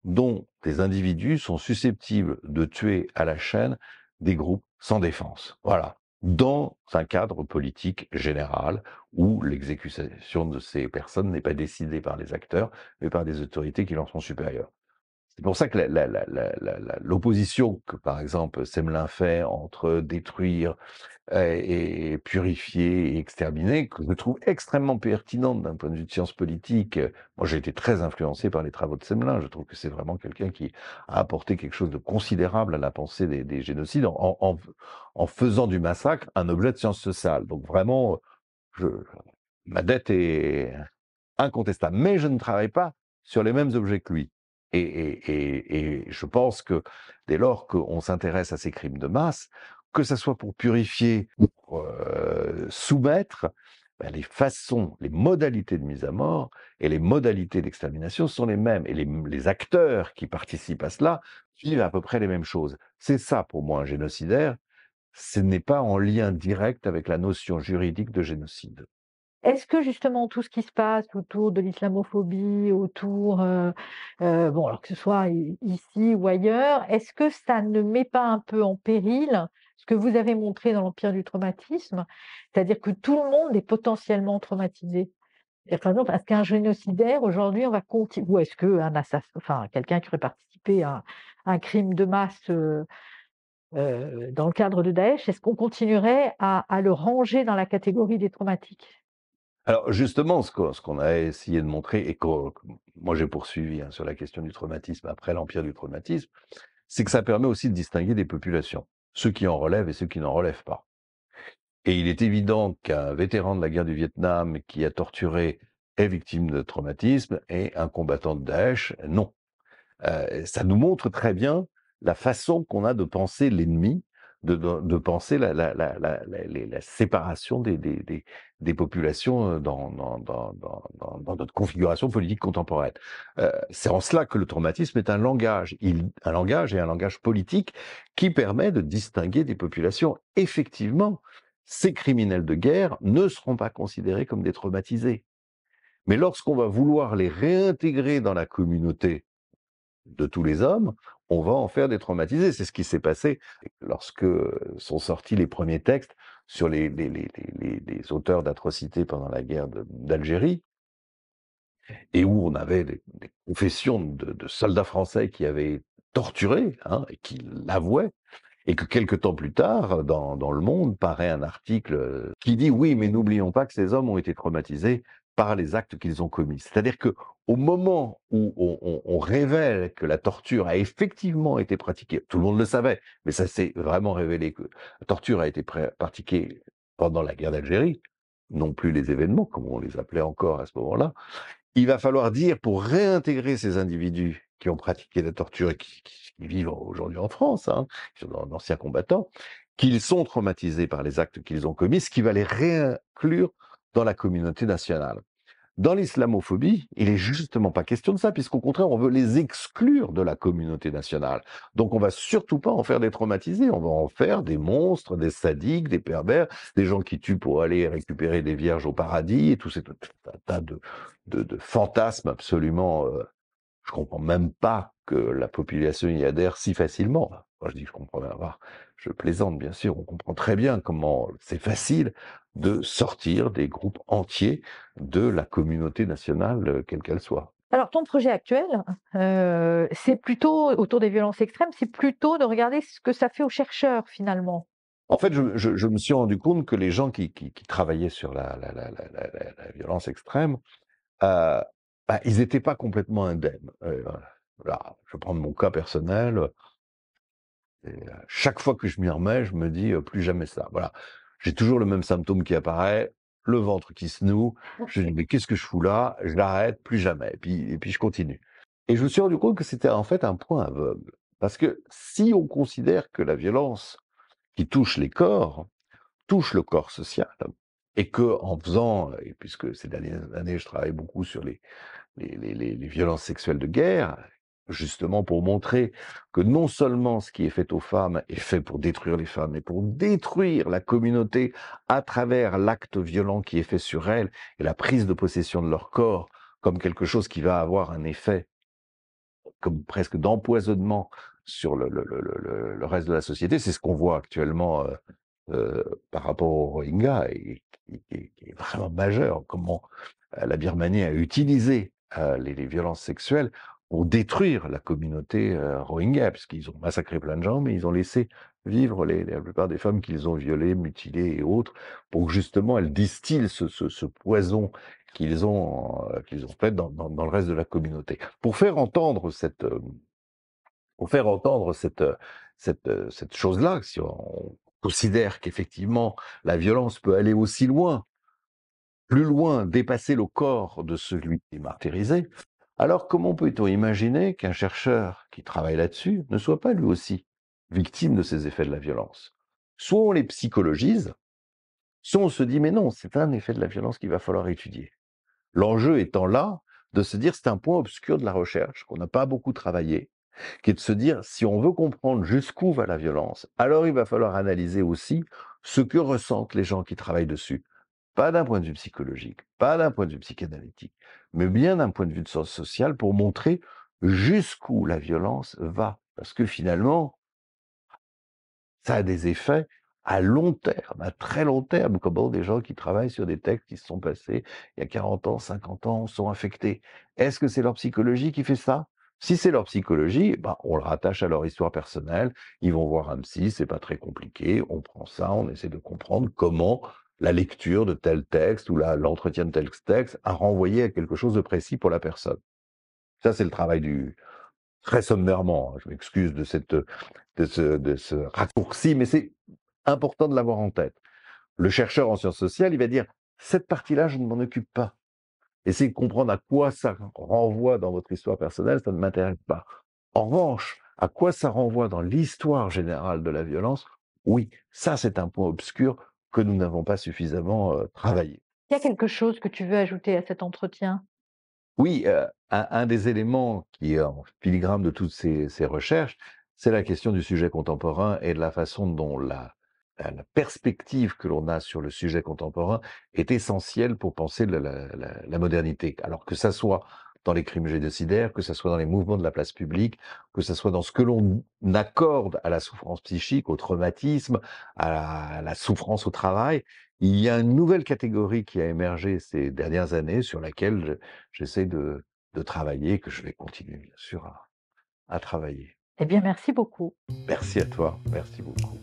dont des individus sont susceptibles de tuer à la chaîne des groupes sans défense. Voilà. Dans un cadre politique général où l'exécution de ces personnes n'est pas décidée par les acteurs, mais par des autorités qui leur sont supérieures. C'est pour ça que l'opposition que, par exemple, Semelin fait entre détruire euh, et purifier et exterminer, que je trouve extrêmement pertinente d'un point de vue de science politique. Moi, j'ai été très influencé par les travaux de Semelin. Je trouve que c'est vraiment quelqu'un qui a apporté quelque chose de considérable à la pensée des, des génocides en, en, en, faisant du massacre un objet de science sociale. Donc vraiment, je, ma dette est incontestable. Mais je ne travaille pas sur les mêmes objets que lui. Et, et, je pense que dès lors qu'on s'intéresse à ces crimes de masse, que ce soit pour purifier ou euh, soumettre, ben les façons, les modalités de mise à mort et les modalités d'extermination sont les mêmes. Et les, acteurs qui participent à cela suivent à peu près les mêmes choses. C'est ça pour moi un génocidaire. Ce n'est pas en lien direct avec la notion juridique de génocide. Est-ce que justement tout ce qui se passe autour de l'islamophobie, autour, euh, euh, bon, alors que ce soit ici ou ailleurs, est-ce que ça ne met pas un peu en péril ce que vous avez montré dans l'Empire du traumatisme, c'est-à-dire que tout le monde est potentiellement traumatisé par exemple, est-ce qu'un génocidaire, aujourd'hui, on va continuer, ou est-ce qu'un assassin, enfin, quelqu'un qui aurait participé à un crime de masse euh, dans le cadre de Daesh, est-ce qu'on continuerait à, le ranger dans la catégorie des traumatiques alors justement, ce qu'on a essayé de montrer, et que moi j'ai poursuivi hein, sur la question du traumatisme après l'empire du traumatisme, c'est que ça permet aussi de distinguer des populations, ceux qui en relèvent et ceux qui n'en relèvent pas. Et il est évident qu'un vétéran de la guerre du Vietnam qui a torturé est victime de traumatisme et un combattant de Daesh, non. Euh, ça nous montre très bien la façon qu'on a de penser l'ennemi de, penser la, séparation des, populations dans, notre configuration politique contemporaine. c'est en cela que le traumatisme est un langage, un langage et un langage politique qui permet de distinguer des populations. Effectivement, ces criminels de guerre ne seront pas considérés comme des traumatisés. Mais lorsqu'on va vouloir les réintégrer dans la communauté de tous les hommes, on va en faire des traumatisés. C'est ce qui s'est passé lorsque sont sortis les premiers textes sur les, auteurs d'atrocités pendant la guerre d'Algérie, et où on avait des, confessions de, soldats français qui avaient torturé, hein, et qui l'avouaient, et que quelques temps plus tard, dans, dans Le Monde, paraît un article qui dit oui, mais n'oublions pas que ces hommes ont été traumatisés par les actes qu'ils ont commis. C'est-à-dire que au moment où on, révèle que la torture a effectivement été pratiquée, tout le monde le savait, mais ça s'est vraiment révélé que la torture a été pratiquée pendant la guerre d'Algérie, non plus les événements, comme on les appelait encore à ce moment-là, il va falloir dire pour réintégrer ces individus qui ont pratiqué la torture et qui, vivent aujourd'hui en France, hein, qui sont d'anciens combattants, qu'ils sont traumatisés par les actes qu'ils ont commis, ce qui va les réinclure dans la communauté nationale. Dans l'islamophobie, il n'est justement pas question de ça, puisqu'au contraire, on veut les exclure de la communauté nationale. Donc on va surtout pas en faire des traumatisés, on va en faire des monstres, des sadiques, des pervers, des gens qui tuent pour aller récupérer des vierges au paradis, et tout cet tas de, fantasmes absolument... Euh, je comprends même pas que la population y adhère si facilement. Moi, je dis je comprends bien, je plaisante bien sûr, on comprend très bien comment c'est facile de sortir des groupes entiers de la communauté nationale, euh, quelle qu'elle soit. Alors, ton projet actuel, euh, c'est plutôt, autour des violences extrêmes, c'est plutôt de regarder ce que ça fait aux chercheurs, finalement. En fait, je, me suis rendu compte que les gens qui, travaillaient sur la, violence extrême, euh, bah, ils n'étaient pas complètement indemnes. je vais prendre mon cas personnel. chaque fois que je m'y remets, je me dis plus jamais ça. Voilà j'ai toujours le même symptôme qui apparaît, le ventre qui se noue. Je dis mais qu'est-ce que je fous là Je l'arrête plus jamais. Et puis et puis je continue. Et je me suis rendu compte que c'était en fait un point aveugle parce que si on considère que la violence qui touche les corps touche le corps social et que en faisant et puisque ces dernières années je travaille beaucoup sur les, les violences sexuelles de guerre justement pour montrer que non seulement ce qui est fait aux femmes est fait pour détruire les femmes, mais pour détruire la communauté à travers l'acte violent qui est fait sur elles et la prise de possession de leur corps comme quelque chose qui va avoir un effet comme presque d'empoisonnement sur le, reste de la société. C'est ce qu'on voit actuellement euh, euh, par rapport au Rohingyas et qui est vraiment majeur. Comment euh, la Birmanie a utilisé les violences sexuelles pour détruire la communauté euh, Rohingya, puisqu'ils ont massacré plein de gens, mais ils ont laissé vivre la plupart des femmes qu'ils ont violées, mutilées et autres, pour que justement elles distillent ce, poison qu'ils ont, euh, qu'ils ont fait dans, dans, le reste de la communauté. Pour faire entendre cette, euh, pour faire entendre cette, cette, cette chose-là, si on considère qu'effectivement la violence peut aller aussi loin, plus loin, dépasser le corps de celui qui est martyrisé, alors comment peut-on imaginer qu'un chercheur qui travaille là-dessus ne soit pas lui aussi victime de ces effets de la violence Soit on les psychologise, soit on se dit mais non, c'est un effet de la violence qu'il va falloir étudier. L'enjeu étant là de se dire c'est un point obscur de la recherche qu'on n'a pas beaucoup travaillé, qui est de se dire si on veut comprendre jusqu'où va la violence, alors il va falloir analyser aussi ce que ressentent les gens qui travaillent dessus. Pas d'un point de vue psychologique, pas d'un point de vue psychanalytique, mais bien d'un point de vue de sens social pour montrer jusqu'où la violence va. Parce que finalement, ça a des effets à long terme, à très long terme, comme des gens qui travaillent sur des textes qui se sont passés il y a 40 ans, 50 ans, sont affectés Est-ce que c'est leur psychologie qui fait ça Si c'est leur psychologie, ben, on le rattache à leur histoire personnelle, ils vont voir un psy, c'est pas très compliqué, on prend ça, on essaie de comprendre comment la lecture de tel texte ou l'entretien de tel texte a renvoyé à quelque chose de précis pour la personne. Ça, c'est le travail du, très sommairement, hein, je m'excuse de, ce, de ce raccourci, mais c'est important de l'avoir en tête. Le chercheur en sciences sociales, il va dire, cette partie-là, je ne m'en occupe pas. Essayez de comprendre à quoi ça renvoie dans votre histoire personnelle, ça ne m'intéresse pas. En revanche, à quoi ça renvoie dans l'histoire générale de la violence, oui, ça c'est un point obscur que nous n'avons pas suffisamment travaillé. Il y a quelque chose que tu veux ajouter à cet entretien Oui, un, des éléments qui est en filigrane de toutes ces, recherches, c'est la question du sujet contemporain et de la façon dont la, la perspective que l'on a sur le sujet contemporain est essentielle pour penser la, la modernité. Alors que ça soit dans les crimes génocidaires, que ce soit dans les mouvements de la place publique, que ce soit dans ce que l'on accorde à la souffrance psychique, au traumatisme, à la, souffrance au travail. Il y a une nouvelle catégorie qui a émergé ces dernières années sur laquelle j'essaie de, de, travailler, que je vais continuer bien sûr à, à travailler. Eh bien, merci beaucoup. Merci à toi, merci beaucoup.